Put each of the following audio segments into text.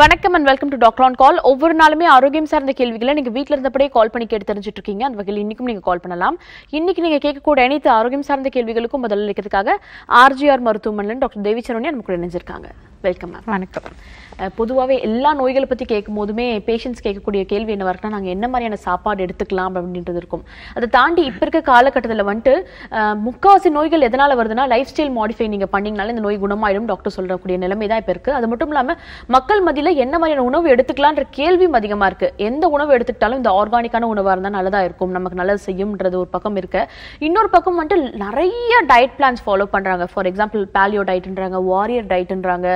வணக்கம் and welcome to doctor on call ஒவ்வொரு நாளுமே ஆரோக்கியம் சார்ந்த கேள்விகளை நீங்க வீட்டில் இருந்தபடியே கால் பண்ணி கேட்டு தெரிஞ்சுட்டு இருக்கீங்க அந்த வகையில் இன்னைக்கும் நீங்க கால் பண்ணலாம் இன்னைக்கு நீங்க கேட்கக்கூடிய அனைத்து ஆரோக்கியம் சார்ந்த கேள்விகளுக்கும் பதில் அளிக்கிறதுக்காக ஆர்ஜிஆர் மருத்துவமனையில் டாக்டர் தேவிச்சரணி நம்ம கூட இணைஞ்சிருக்காங்க வெல்கம் மேம் வணக்கம் பொதுவாகவே எல்லா நோய்களை பற்றி கேட்கும் போதுமே பேஷண்ட்ஸ் கேட்கக்கூடிய கேள்வி என்ன வரக்குன்னா நாங்கள் என்ன மாதிரியான சாப்பாடு எடுத்துக்கலாம் அப்படின்றது இருக்கும் அதை தாண்டி இப்போ இருக்க காலகட்டத்தில் வந்துட்டு முக்கால்வாசி நோய்கள் எதனால் வருதுன்னா லைஃப் ஸ்டைல் மாடிஃபை நீங்கள் பண்ணிங்கனால இந்த நோய் குணமாயிடும் டாக்டர் சொல்லக்கூடிய நிலைமை தான் இப்போ இருக்குது அது மட்டும் இல்லாமல் மக்கள் மதியில் என்ன மாதிரியான உணவு எடுத்துக்கலான்ற கேள்வியும் அதிகமாக இருக்குது எந்த உணவு எடுத்துக்கிட்டாலும் இந்த ஆர்கானிக்கான உணவாக இருந்தால் நல்லதாக இருக்கும் நமக்கு நல்லது செய்யும்ன்றது ஒரு பக்கம் இருக்கு இன்னொரு பக்கம் வந்துட்டு நிறைய டயட் பிளான்ஸ் ஃபாலோ பண்ணுறாங்க ஃபார் எக்ஸாம்பிள் பேலியோ டயட்ன்றாங்க வாரியர் டயட்ன்றாங்க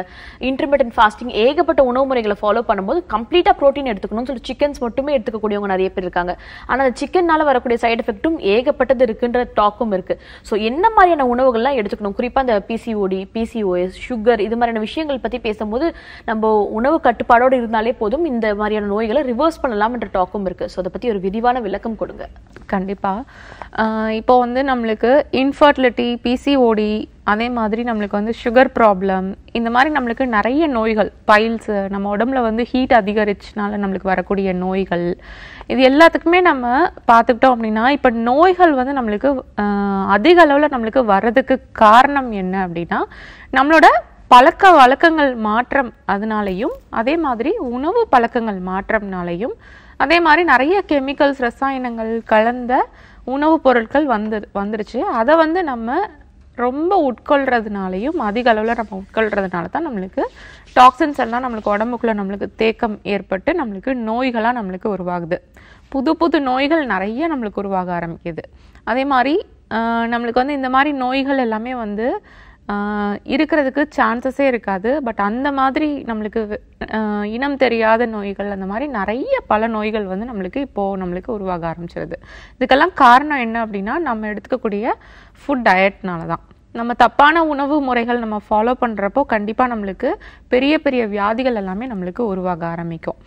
இன்டர்மீடியன் ஃபாஸ்டிங் ஏ ஏகப்பட்ட உணவு முறைகளை ஃபாலோ பண்ணும்போது கம்ப்ளீட்டாக ப்ரோட்டீன் எடுத்துக்கணும்னு சொல்லி சிக்கன்ஸ் மட்டுமே எடுத்துக்கக்கூடியவங்க நிறைய பேர் இருக்காங்க ஆனால் அந்த சிக்கனால் வரக்கூடிய சைடு எஃபெக்ட்டும் ஏகப்பட்டது இருக்குன்ற டாக்கும் இருக்குது ஸோ என்ன மாதிரியான உணவுகள்லாம் எடுத்துக்கணும் குறிப்பாக அந்த பிசிஓடி பிசிஓஎஸ் சுகர் இது மாதிரியான விஷயங்கள் பற்றி பேசும்போது நம்ம உணவு கட்டுப்பாடோடு இருந்தாலே போதும் இந்த மாதிரியான நோய்களை ரிவர்ஸ் பண்ணலாம்ன்ற டாக்கும் இருக்குது ஸோ அதை பற்றி ஒரு விரிவான விளக்கம் கொடுங்க கண்டிப்பாக இப்போ வந்து நம்மளுக்கு இன்ஃபர்டிலிட்டி பிசிஓடி அதே மாதிரி நம்மளுக்கு வந்து சுகர் ப்ராப்ளம் இந்த மாதிரி நம்மளுக்கு நிறைய நோய்கள் பைல்ஸு நம்ம உடம்புல வந்து ஹீட் அதிகரிச்சனால நம்மளுக்கு வரக்கூடிய நோய்கள் இது எல்லாத்துக்குமே நம்ம பார்த்துக்கிட்டோம் அப்படின்னா இப்போ நோய்கள் வந்து நம்மளுக்கு அதிக அளவில் நம்மளுக்கு வர்றதுக்கு காரணம் என்ன அப்படின்னா நம்மளோட பழக்க வழக்கங்கள் மாற்றம் அதனாலையும் அதே மாதிரி உணவு பழக்கங்கள் மாற்றம்னாலையும் அதே மாதிரி நிறைய கெமிக்கல்ஸ் ரசாயனங்கள் கலந்த உணவுப் பொருட்கள் வந்து வந்துருச்சு அதை வந்து நம்ம ரொம்ப உட்கொள்கிறதுனாலையும் அதிக அளவில் நம்ம உட்கொள்றதுனால தான் நம்மளுக்கு டாக்ஸின்ஸ் எல்லாம் நம்மளுக்கு உடம்புக்குள்ளே நம்மளுக்கு தேக்கம் ஏற்பட்டு நம்மளுக்கு நோய்களாக நம்மளுக்கு உருவாகுது புது புது நோய்கள் நிறைய நம்மளுக்கு உருவாக ஆரம்பிக்குது அதே மாதிரி நம்மளுக்கு வந்து இந்த மாதிரி நோய்கள் எல்லாமே வந்து இருக்கிறதுக்கு சான்சஸே இருக்காது பட் அந்த மாதிரி நம்மளுக்கு இனம் தெரியாத நோய்கள் அந்த மாதிரி நிறைய பல நோய்கள் வந்து நம்மளுக்கு இப்போது நம்மளுக்கு உருவாக ஆரம்பிச்சிருது இதுக்கெல்லாம் காரணம் என்ன அப்படின்னா நம்ம எடுத்துக்கக்கூடிய ஃபுட் டயட்னால தான் நம்ம தப்பான உணவு முறைகள் நம்ம ஃபாலோ பண்ணுறப்போ கண்டிப்பாக நம்மளுக்கு பெரிய பெரிய வியாதிகள் எல்லாமே நம்மளுக்கு உருவாக ஆரம்பிக்கும்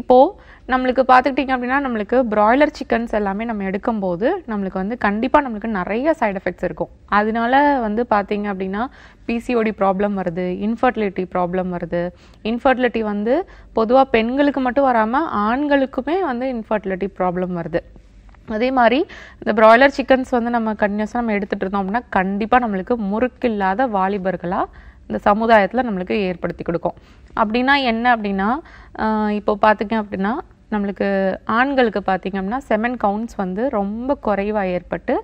இப்போது நம்மளுக்கு பார்த்துக்கிட்டிங்க அப்படின்னா நம்மளுக்கு ப்ராய்லர் சிக்கன்ஸ் எல்லாமே நம்ம எடுக்கும்போது நம்மளுக்கு வந்து கண்டிப்பாக நம்மளுக்கு நிறைய சைட் எஃபெக்ட்ஸ் இருக்கும் அதனால வந்து பார்த்திங்க அப்படின்னா பிசிஓடி ப்ராப்ளம் வருது இன்ஃபர்டிலிட்டி ப்ராப்ளம் வருது இன்ஃபர்டிலிட்டி வந்து பொதுவாக பெண்களுக்கு மட்டும் வராமல் ஆண்களுக்குமே வந்து இன்ஃபர்டிலிட்டி ப்ராப்ளம் வருது அதே மாதிரி இந்த ப்ராய்லர் சிக்கன்ஸ் வந்து நம்ம கண்டினியூஸாக நம்ம எடுத்துகிட்டு இருந்தோம் அப்படின்னா கண்டிப்பாக நம்மளுக்கு முறுக்கில்லாத வாலிபர்களாக இந்த சமுதாயத்தில் நம்மளுக்கு ஏற்படுத்தி கொடுக்கும் அப்படின்னா என்ன அப்படின்னா இப்போ பார்த்திங்க அப்படின்னா நம்மளுக்கு ஆண்களுக்கு பார்த்திங்க அப்படின்னா செமன் கவுண்ட்ஸ் வந்து ரொம்ப குறைவாக ஏற்பட்டு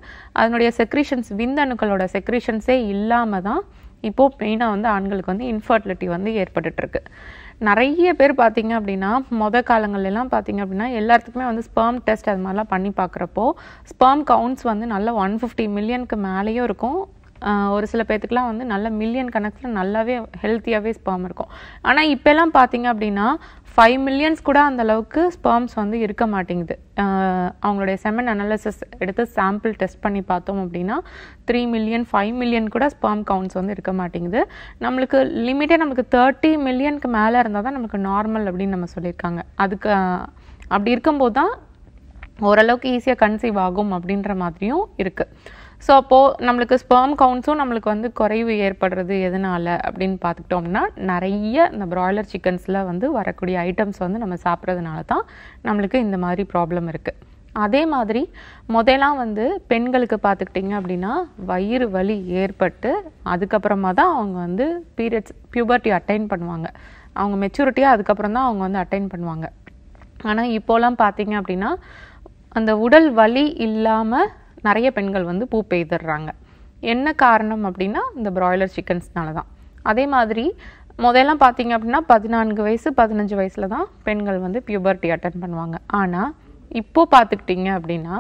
அதனுடைய செக்ரிஷன்ஸ் விந்தணுக்களோட செக்ரிஷன்ஸே இல்லாமல் தான் இப்போது மெயினாக வந்து ஆண்களுக்கு வந்து இன்ஃபர்டிலிட்டி வந்து ஏற்பட்டுட்ருக்கு நிறைய பேர் பார்த்திங்க அப்படின்னா மொத காலங்கள்லாம் பார்த்திங்க அப்படின்னா எல்லாத்துக்குமே வந்து ஸ்பெர்ம் டெஸ்ட் அது மாதிரிலாம் பண்ணி பார்க்குறப்போ ஸ்பெர்ம் கவுண்ட்ஸ் வந்து நல்ல ஒன் ஃபிஃப்டி மில்லியனுக்கு மேலேயும் இருக்கும் ஒரு சில பேர்த்துக்குலாம் வந்து நல்ல மில்லியன் கணக்கில் நல்லாவே ஹெல்த்தியாகவே ஸ்பெர்ம் இருக்கும் ஆனால் இப்போல்லாம் பார்த்தீங்க அப்படின்னா ஃபைவ் மில்லியன்ஸ் கூட அந்த அளவுக்கு ஸ்பெர்ம்ஸ் வந்து இருக்க மாட்டேங்குது அவங்களுடைய செமன் அனாலிசிஸ் எடுத்து சாம்பிள் டெஸ்ட் பண்ணி பார்த்தோம் அப்படின்னா த்ரீ மில்லியன் ஃபைவ் மில்லியன் கூட ஸ்பெர்ம் கவுண்ட்ஸ் வந்து இருக்க மாட்டேங்குது நம்மளுக்கு லிமிட்டே நமக்கு தேர்ட்டி மில்லியனுக்கு மேலே இருந்தால் தான் நமக்கு நார்மல் அப்படின்னு நம்ம சொல்லியிருக்காங்க அதுக்கு அப்படி இருக்கும்போது தான் ஓரளவுக்கு ஈஸியாக கன்சீவ் ஆகும் அப்படின்ற மாதிரியும் இருக்குது ஸோ அப்போது நம்மளுக்கு ஸ்பேம் கவுண்ட்ஸும் நம்மளுக்கு வந்து குறைவு ஏற்படுறது எதனால் அப்படின்னு பார்த்துக்கிட்டோம்னா நிறைய இந்த ப்ராய்லர் சிக்கன்ஸில் வந்து வரக்கூடிய ஐட்டம்ஸ் வந்து நம்ம சாப்பிட்றதுனால தான் நம்மளுக்கு இந்த மாதிரி ப்ராப்ளம் இருக்குது அதே மாதிரி முதலாம் வந்து பெண்களுக்கு பார்த்துக்கிட்டிங்க அப்படின்னா வயிறு வலி ஏற்பட்டு அதுக்கப்புறமா தான் அவங்க வந்து பீரியட்ஸ் பியூபர்ட்டி அட்டைன் பண்ணுவாங்க அவங்க மெச்சூரிட்டியாக அதுக்கப்புறம் தான் அவங்க வந்து அட்டைன் பண்ணுவாங்க ஆனால் இப்போலாம் பார்த்தீங்க அப்படின்னா அந்த உடல் வலி இல்லாமல் நிறைய பெண்கள் வந்து பூ பெய்துடுறாங்க என்ன காரணம் அப்படின்னா இந்த ப்ராய்லர் சிக்கன்ஸ்னால தான் அதே மாதிரி முதல்லாம் பார்த்தீங்க அப்படின்னா பதினான்கு வயசு பதினஞ்சு வயசில் தான் பெண்கள் வந்து பியூபர்ட்டி அட்டன் பண்ணுவாங்க ஆனால் இப்போது பார்த்துக்கிட்டிங்க அப்படின்னா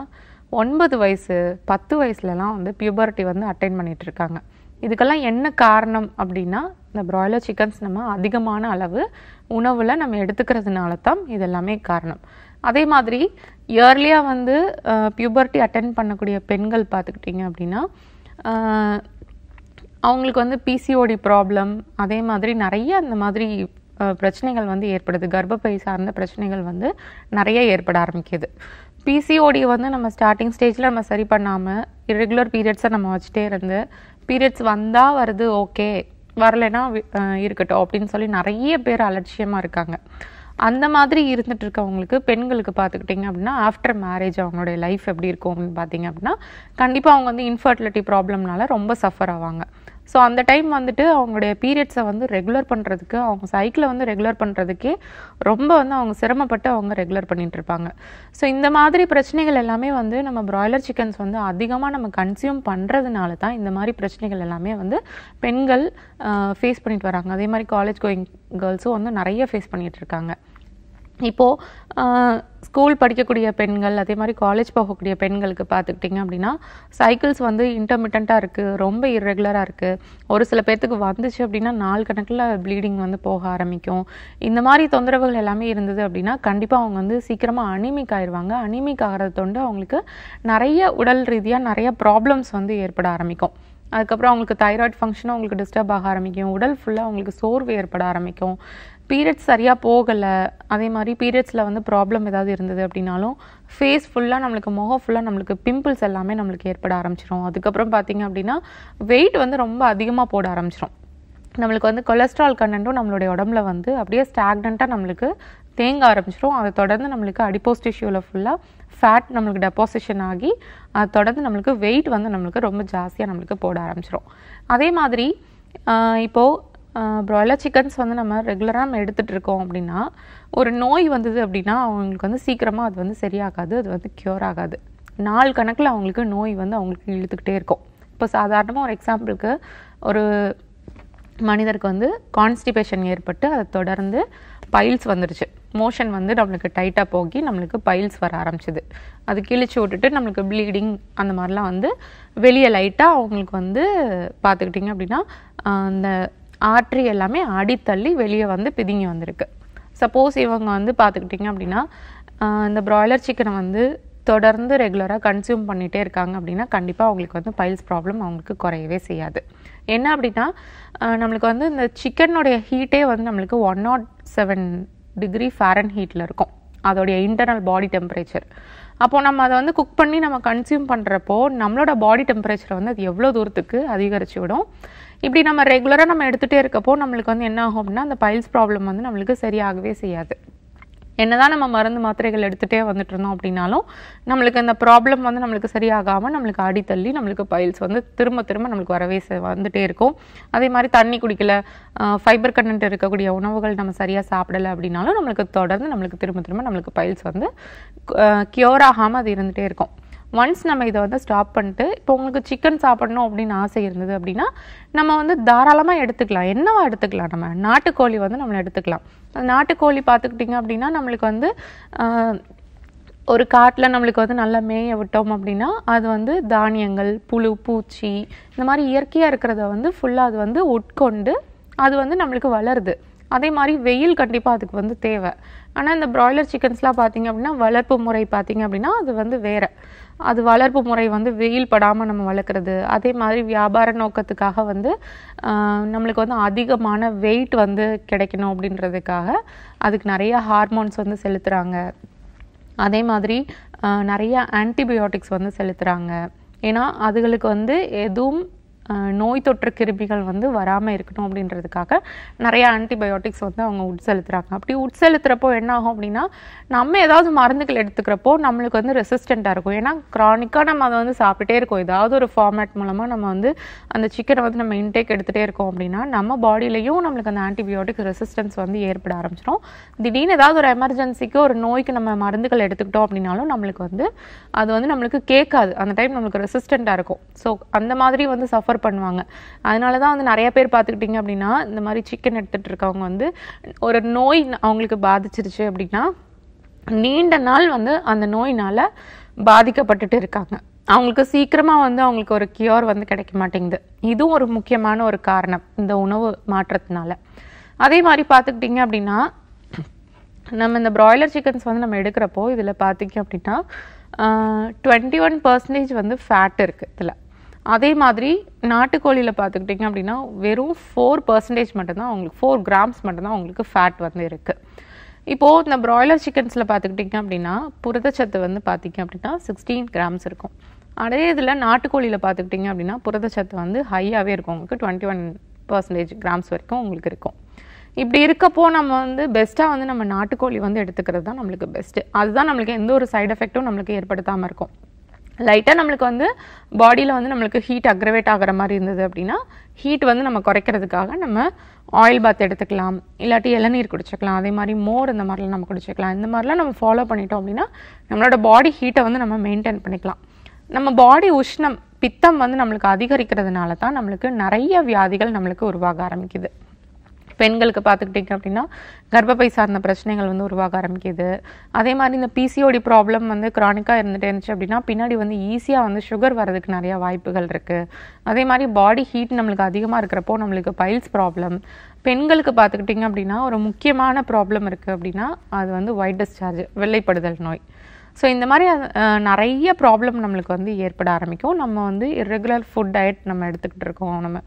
ஒன்பது வயசு பத்து வயசுலலாம் வந்து பியூபர்ட்டி வந்து அட்டைன் பண்ணிகிட்ருக்காங்க இதுக்கெல்லாம் என்ன காரணம் அப்படின்னா இந்த ப்ராய்லர் சிக்கன்ஸ் நம்ம அதிகமான அளவு உணவில் நம்ம எடுத்துக்கிறதுனால தான் இதெல்லாமே காரணம் அதே மாதிரி இயர்லியாக வந்து பியூபர்ட்டி அட்டன் பண்ணக்கூடிய பெண்கள் பார்த்துக்கிட்டிங்க அப்படின்னா அவங்களுக்கு வந்து பிசிஓடி ப்ராப்ளம் அதே மாதிரி நிறைய அந்த மாதிரி பிரச்சனைகள் வந்து ஏற்படுது கர்ப்பப்பை சார்ந்த பிரச்சனைகள் வந்து நிறைய ஏற்பட ஆரம்பிக்குது பிசிஓடி வந்து நம்ம ஸ்டார்டிங் ஸ்டேஜில் நம்ம சரி பண்ணாமல் இரெகுலர் பீரியட்ஸை நம்ம வச்சுட்டே இருந்து பீரியட்ஸ் வந்தால் வருது ஓகே வரலைன்னா இருக்கட்டும் அப்படின்னு சொல்லி நிறைய பேர் அலட்சியமாக இருக்காங்க அந்த மாதிரி இருந்துட்டு இருக்கவங்களுக்கு பெண்களுக்கு பார்த்துக்கிட்டிங்க அப்படின்னா ஆஃப்டர் மேரேஜ் அவங்களுடைய லைஃப் எப்படி இருக்கும் அப்படின்னு பார்த்தீங்க அப்படின்னா கண்டிப்பாக அவங்க வந்து இன்ஃபர்டிலிட்டி ப்ராப்ளம்னால ரொம்ப சஃபர் ஆவாங்க ஸோ அந்த டைம் வந்துட்டு அவங்களுடைய பீரியட்ஸை வந்து ரெகுலர் பண்ணுறதுக்கு அவங்க சைக்கிளை வந்து ரெகுலர் பண்ணுறதுக்கே ரொம்ப வந்து அவங்க சிரமப்பட்டு அவங்க ரெகுலர் பண்ணிகிட்டு இருப்பாங்க ஸோ இந்த மாதிரி பிரச்சனைகள் எல்லாமே வந்து நம்ம பிராய்லர் சிக்கன்ஸ் வந்து அதிகமாக நம்ம கன்சியூம் பண்ணுறதுனால தான் இந்த மாதிரி பிரச்சனைகள் எல்லாமே வந்து பெண்கள் ஃபேஸ் பண்ணிட்டு வராங்க அதே மாதிரி காலேஜ் கோயிங் கேர்ள்ஸும் வந்து நிறைய ஃபேஸ் பண்ணிகிட்டு இருக்காங்க இப்போது ஸ்கூல் படிக்கக்கூடிய பெண்கள் அதே மாதிரி காலேஜ் போகக்கூடிய பெண்களுக்கு பார்த்துக்கிட்டிங்க அப்படின்னா சைக்கிள்ஸ் வந்து இன்டர்மிட்டண்ட்டாக இருக்குது ரொம்ப இர்ரெகுலராக இருக்குது ஒரு சில பேர்த்துக்கு வந்துச்சு அப்படின்னா நாலு கணக்கில் ப்ளீடிங் வந்து போக ஆரம்பிக்கும் இந்த மாதிரி தொந்தரவுகள் எல்லாமே இருந்தது அப்படின்னா கண்டிப்பாக அவங்க வந்து சீக்கிரமாக அனிமிக் ஆயிடுவாங்க அனிமிக் ஆகிறது தொண்டு அவங்களுக்கு நிறைய உடல் ரீதியாக நிறைய ப்ராப்ளம்ஸ் வந்து ஏற்பட ஆரம்பிக்கும் அதுக்கப்புறம் அவங்களுக்கு தைராய்டு ஃபங்க்ஷனும் அவங்களுக்கு டிஸ்டர்ப் ஆக ஆரம்பிக்கும் உடல் ஃபுல்லாக அவங்களுக்கு சோர்வு ஏற்பட ஆரம்பிக்கும் பீரியட்ஸ் சரியாக போகலை அதே மாதிரி பீரியட்ஸில் வந்து ப்ராப்ளம் ஏதாவது இருந்தது அப்படின்னாலும் ஃபேஸ் ஃபுல்லாக நம்மளுக்கு முகம் ஃபுல்லாக நம்மளுக்கு பிம்பிள்ஸ் எல்லாமே நம்மளுக்கு ஏற்பட ஆரம்பிச்சிடும் அதுக்கப்புறம் பார்த்திங்க அப்படின்னா வெயிட் வந்து ரொம்ப அதிகமாக போட ஆரம்பிச்சிடும் நம்மளுக்கு வந்து கொலஸ்ட்ரால் கண்டென்ட்டும் நம்மளுடைய உடம்புல வந்து அப்படியே ஸ்டாக்னண்ட்டாக நம்மளுக்கு தேங்க ஆரம்பிச்சிடும் அதை தொடர்ந்து நம்மளுக்கு அடிப்போஸ் ஃபுல்லாக ஃபேட் நம்மளுக்கு டெபாசிஷன் ஆகி அதை தொடர்ந்து நம்மளுக்கு வெயிட் வந்து நம்மளுக்கு ரொம்ப ஜாஸ்தியாக நம்மளுக்கு போட ஆரம்பிச்சிடும் அதே மாதிரி இப்போது ப்ராய்லர் சிக்கன்ஸ் வந்து நம்ம ரெகுலராக நம்ம எடுத்துகிட்டு இருக்கோம் அப்படின்னா ஒரு நோய் வந்தது அப்படின்னா அவங்களுக்கு வந்து சீக்கிரமாக அது வந்து சரியாகாது அது வந்து க்யூர் ஆகாது நாள் கணக்கில் அவங்களுக்கு நோய் வந்து அவங்களுக்கு இழுத்துக்கிட்டே இருக்கும் இப்போ சாதாரணமாக ஒரு எக்ஸாம்பிளுக்கு ஒரு மனிதருக்கு வந்து கான்ஸ்டிபேஷன் ஏற்பட்டு அதை தொடர்ந்து பைல்ஸ் வந்துடுச்சு மோஷன் வந்து நம்மளுக்கு டைட்டாக போகி நம்மளுக்கு பைல்ஸ் வர ஆரம்பிச்சிது அது கிழிச்சு விட்டுட்டு நம்மளுக்கு ப்ளீடிங் அந்த மாதிரிலாம் வந்து வெளியே லைட்டாக அவங்களுக்கு வந்து பார்த்துக்கிட்டிங்க அப்படின்னா அந்த ஆற்றி எல்லாமே அடித்தள்ளி வெளியே வந்து பிதுங்கி வந்திருக்கு சப்போஸ் இவங்க வந்து பார்த்துக்கிட்டிங்க அப்படின்னா இந்த ப்ராய்லர் சிக்கனை வந்து தொடர்ந்து ரெகுலராக கன்சியூம் பண்ணிகிட்டே இருக்காங்க அப்படின்னா கண்டிப்பாக அவங்களுக்கு வந்து பைல்ஸ் ப்ராப்ளம் அவங்களுக்கு குறையவே செய்யாது என்ன அப்படின்னா நம்மளுக்கு வந்து இந்த சிக்கனுடைய ஹீட்டே வந்து நம்மளுக்கு one naught seven degree Fahrenheit ஹீட்டில் இருக்கும் அதோடைய இன்டர்னல் பாடி டெம்பரேச்சர் அப்போது நம்ம அதை வந்து குக் பண்ணி நம்ம கன்சியூம் பண்ணுறப்போ நம்மளோட பாடி டெம்பரேச்சரை வந்து அது எவ்வளோ தூரத்துக்கு அதிகரித்து விடும் இப்படி நம்ம ரெகுலராக நம்ம எடுத்துகிட்டே இருக்கப்போ நம்மளுக்கு வந்து என்ன ஆகும் அப்படின்னா அந்த பைல்ஸ் ப்ராப்ளம் வந்து நம்மளுக்கு சரியாகவே செய்யாது என்னதான் நம்ம மருந்து மாத்திரைகள் எடுத்துகிட்டே வந்துட்டு இருந்தோம் அப்படின்னாலும் நம்மளுக்கு அந்த ப்ராப்ளம் வந்து நம்மளுக்கு சரியாகாமல் நம்மளுக்கு அடித்தள்ளி நம்மளுக்கு பைல்ஸ் வந்து திரும்ப திரும்ப நம்மளுக்கு வரவே வந்துட்டே இருக்கும் அதே மாதிரி தண்ணி குடிக்கல ஃபைபர் கண்டென்ட் இருக்கக்கூடிய உணவுகள் நம்ம சரியாக சாப்பிடலை அப்படின்னாலும் நம்மளுக்கு தொடர்ந்து நம்மளுக்கு திரும்ப திரும்ப நம்மளுக்கு பைல்ஸ் வந்து க்யூர் ஆகாமல் அது இருந்துகிட்டே இருக்கும் ஒன்ஸ் நம்ம இதை வந்து ஸ்டாப் பண்ணிட்டு இப்போ உங்களுக்கு சிக்கன் சாப்பிடணும் அப்படின்னு ஆசை இருந்தது அப்படின்னா நம்ம வந்து தாராளமாக எடுத்துக்கலாம் என்னவா எடுத்துக்கலாம் நம்ம நாட்டுக்கோழி வந்து நம்மளை எடுத்துக்கலாம் நாட்டுக்கோழி பார்த்துக்கிட்டிங்க அப்படின்னா நம்மளுக்கு வந்து ஒரு காட்டில் நம்மளுக்கு வந்து நல்லா மேய விட்டோம் அப்படின்னா அது வந்து தானியங்கள் புழு பூச்சி இந்த மாதிரி இயற்கையாக இருக்கிறத வந்து ஃபுல்லாக அது வந்து உட்கொண்டு அது வந்து நம்மளுக்கு வளருது அதே மாதிரி வெயில் கண்டிப்பாக அதுக்கு வந்து தேவை ஆனால் இந்த ப்ராய்லர் சிக்கன்ஸ்லாம் பார்த்திங்க அப்படின்னா வளர்ப்பு முறை பார்த்திங்க அப்படின்னா அது வந்து வேறு அது வளர்ப்பு முறை வந்து வெயில் படாமல் நம்ம வளர்க்குறது அதே மாதிரி வியாபார நோக்கத்துக்காக வந்து நம்மளுக்கு வந்து அதிகமான வெயிட் வந்து கிடைக்கணும் அப்படின்றதுக்காக அதுக்கு நிறைய ஹார்மோன்ஸ் வந்து செலுத்துகிறாங்க அதே மாதிரி நிறையா ஆன்டிபயோட்டிக்ஸ் வந்து செலுத்துகிறாங்க ஏன்னா அதுகளுக்கு வந்து எதுவும் நோய் தொற்று கிருமிகள் வந்து வராமல் இருக்கணும் அப்படின்றதுக்காக நிறையா ஆன்டிபயோட்டிக்ஸ் வந்து அவங்க உட்செலுத்துகிறாங்க அப்படி உட்செலுத்துகிறப்போ என்ன ஆகும் அப்படின்னா நம்ம ஏதாவது மருந்துகள் எடுத்துக்கிறப்போ நம்மளுக்கு வந்து ரெசிஸ்டண்ட்டாக இருக்கும் ஏன்னா க்ரானிக்காக நம்ம அதை வந்து சாப்பிட்டுட்டே இருக்கோம் ஏதாவது ஒரு ஃபார்மேட் மூலமாக நம்ம வந்து அந்த சிக்கனை வந்து நம்ம இன்டேக் எடுத்துகிட்டே இருக்கோம் அப்படின்னா நம்ம பாடியிலையும் நம்மளுக்கு அந்த ஆன்டிபயோட்டிக் ரெசிஸ்டன்ஸ் வந்து ஏற்பட ஆரம்பிச்சிடும் திடீர்னு ஏதாவது ஒரு எமர்ஜென்சிக்கு ஒரு நோய்க்கு நம்ம மருந்துகள் எடுத்துக்கிட்டோம் அப்படின்னாலும் நம்மளுக்கு வந்து அது வந்து நம்மளுக்கு கேட்காது அந்த டைம் நம்மளுக்கு ரெசிஸ்டண்ட்டாக இருக்கும் ஸோ அந்த மாதிரி வந்து சஃபர் ரெஃபர் பண்ணுவாங்க அதனால தான் வந்து நிறைய பேர் பார்த்துக்கிட்டிங்க அப்படின்னா இந்த மாதிரி சிக்கன் எடுத்துகிட்டு இருக்கவங்க வந்து ஒரு நோய் அவங்களுக்கு பாதிச்சிருச்சு அப்படின்னா நீண்ட நாள் வந்து அந்த நோயினால் பாதிக்கப்பட்டுட்டு இருக்காங்க அவங்களுக்கு சீக்கிரமாக வந்து அவங்களுக்கு ஒரு கியூர் வந்து கிடைக்க மாட்டேங்குது இதுவும் ஒரு முக்கியமான ஒரு காரணம் இந்த உணவு மாற்றத்தினால அதே மாதிரி பார்த்துக்கிட்டிங்க அப்படின்னா நம்ம இந்த ப்ராய்லர் சிக்கன்ஸ் வந்து நம்ம எடுக்கிறப்போ இதில் பார்த்திங்க அப்படின்னா டுவெண்ட்டி ஒன் பர்சன்டேஜ் வந்து ஃபேட் இருக்குது இதில் அதே மாதிரி நாட்டுக்கோழியில் பார்த்துக்கிட்டிங்க அப்படின்னா வெறும் ஃபோர் பர்சன்டேஜ் மட்டும்தான் அவங்களுக்கு ஃபோர் கிராம்ஸ் மட்டும்தான் அவங்களுக்கு ஃபேட் வந்து இருக்குது இப்போது இந்த ப்ராய்லர் சிக்கன்ஸில் பார்த்துக்கிட்டிங்க அப்படின்னா புரதச்சத்து வந்து பார்த்திங்க அப்படின்னா சிக்ஸ்டீன் கிராம்ஸ் இருக்கும் அதே இதில் நாட்டுக்கோழியில் பார்த்துக்கிட்டிங்க அப்படின்னா புரதச்சத்து வந்து ஹையாகவே இருக்கும் உங்களுக்கு டுவெண்ட்டி ஒன் பர்சன்டேஜ் கிராம்ஸ் வரைக்கும் உங்களுக்கு இருக்கும் இப்படி இருக்கப்போ நம்ம வந்து பெஸ்ட்டாக வந்து நம்ம நாட்டுக்கோழி வந்து எடுத்துக்கிறது தான் நம்மளுக்கு பெஸ்ட்டு அதுதான் நம்மளுக்கு எந்த ஒரு சைடு எஃபெக்ட்டும் நம்மளுக்கு ஏற்படுத்தாமல் இருக்கும் லைட்டாக நம்மளுக்கு வந்து பாடியில் வந்து நம்மளுக்கு ஹீட் அக்ரவேட் ஆகிற மாதிரி இருந்தது அப்படின்னா ஹீட் வந்து நம்ம குறைக்கிறதுக்காக நம்ம ஆயில் பாத் எடுத்துக்கலாம் இல்லாட்டி இளநீர் குடிச்சிக்கலாம் அதே மாதிரி மோர் இந்த மாதிரிலாம் நம்ம குடிச்சிக்கலாம் இந்த மாதிரிலாம் நம்ம ஃபாலோ பண்ணிட்டோம் அப்படின்னா நம்மளோட பாடி ஹீட்டை வந்து நம்ம மெயின்டைன் பண்ணிக்கலாம் நம்ம பாடி உஷ்ணம் பித்தம் வந்து நம்மளுக்கு அதிகரிக்கிறதுனால தான் நம்மளுக்கு நிறைய வியாதிகள் நம்மளுக்கு உருவாக ஆரம்பிக்குது பெண்களுக்கு பார்த்துக்கிட்டிங்க அப்படின்னா கர்ப்பப்பை சார்ந்த பிரச்சனைகள் வந்து உருவாக ஆரம்பிக்குது அதே மாதிரி இந்த பிசிஓடி ப்ராப்ளம் வந்து க்ரானிக்காக இருந்துகிட்டே இருந்துச்சு அப்படின்னா பின்னாடி வந்து ஈஸியாக வந்து சுகர் வர்றதுக்கு நிறையா வாய்ப்புகள் இருக்குது அதே மாதிரி பாடி ஹீட் நம்மளுக்கு அதிகமாக இருக்கிறப்போ நம்மளுக்கு பைல்ஸ் ப்ராப்ளம் பெண்களுக்கு பார்த்துக்கிட்டிங்க அப்படின்னா ஒரு முக்கியமான ப்ராப்ளம் இருக்குது அப்படின்னா அது வந்து ஒயிட் டிஸ்சார்ஜ் வெள்ளைப்படுதல் நோய் ஸோ இந்த மாதிரி நிறைய ப்ராப்ளம் நம்மளுக்கு வந்து ஏற்பட ஆரம்பிக்கும் நம்ம வந்து இர்ரெகுலர் ஃபுட் டயட் நம்ம எடுத்துக்கிட்டு இருக்கோம் நம்ம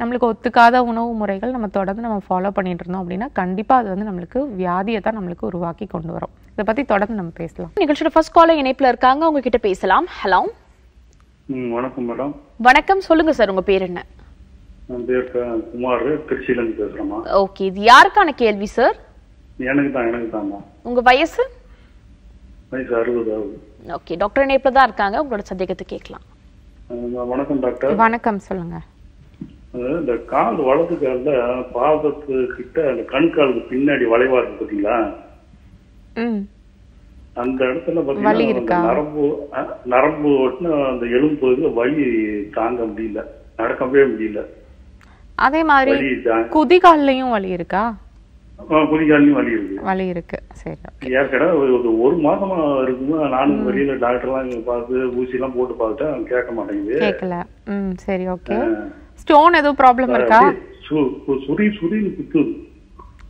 நம்மளுக்கு ஒத்துக்காத உணவு முறைகள் நம்ம தொடர்ந்து நம்ம ஃபாலோ பண்ணிட்டு இருந்தோம் அப்படின்னா கண்டிப்பாக அது வந்து நம்மளுக்கு வியாதியை தான் நம்மளுக்கு உருவாக்கி கொண்டு வரும் இதை பற்றி தொடர்ந்து நம்ம பேசலாம் நிகழ்ச்சியோட ஃபர்ஸ்ட் காலர் இணைப்பில் இருக்காங்க உங்ககிட்ட பேசலாம் ஹலோ வணக்கம் மேடம் வணக்கம் சொல்லுங்க சார் உங்க பேர் என்ன குமார் திருச்சியில இருந்து பேசுறேமா ஓகே இது யாருக்கான கேள்வி சார் எனக்கு தான் எனக்கு தான் உங்க வயசு வயசு அறுபது ஓகே டாக்டர் இணைப்புல தான் இருக்காங்க உங்களோட சந்தேகத்தை கேட்கலாம் வணக்கம் டாக்டர் வணக்கம் சொல்லுங்க இந்த கால் வலது காலில் பாதத்து கிட்ட அந்த கணுக்காலுக்கு பின்னாடி வளைவா இருக்கு பாத்தீங்களா அந்த இடத்துல பாத்தீங்கன்னா நரம்பு நரம்பு ஒட்டுனா அந்த எலும்பு வலி தாங்க முடியல நடக்கவே முடியல அதே மாதிரி குதிகால்லையும் வலி இருக்கா குதிகாலையும் வலி இருக்கு வலி இருக்கு சரி ஏற்கனவே ஒரு ஒரு மாதமா இருக்குமா நானும் வெளியில டாக்டர்லாம் பார்த்து ஊசி எல்லாம் போட்டு பார்த்துட்டேன் கேட்க மாட்டேங்குது கேட்கல ம் சரி ஓகே ஸ்டோன் ஏதோ ப்ராப்ளம் இருக்கா சுரி சுரி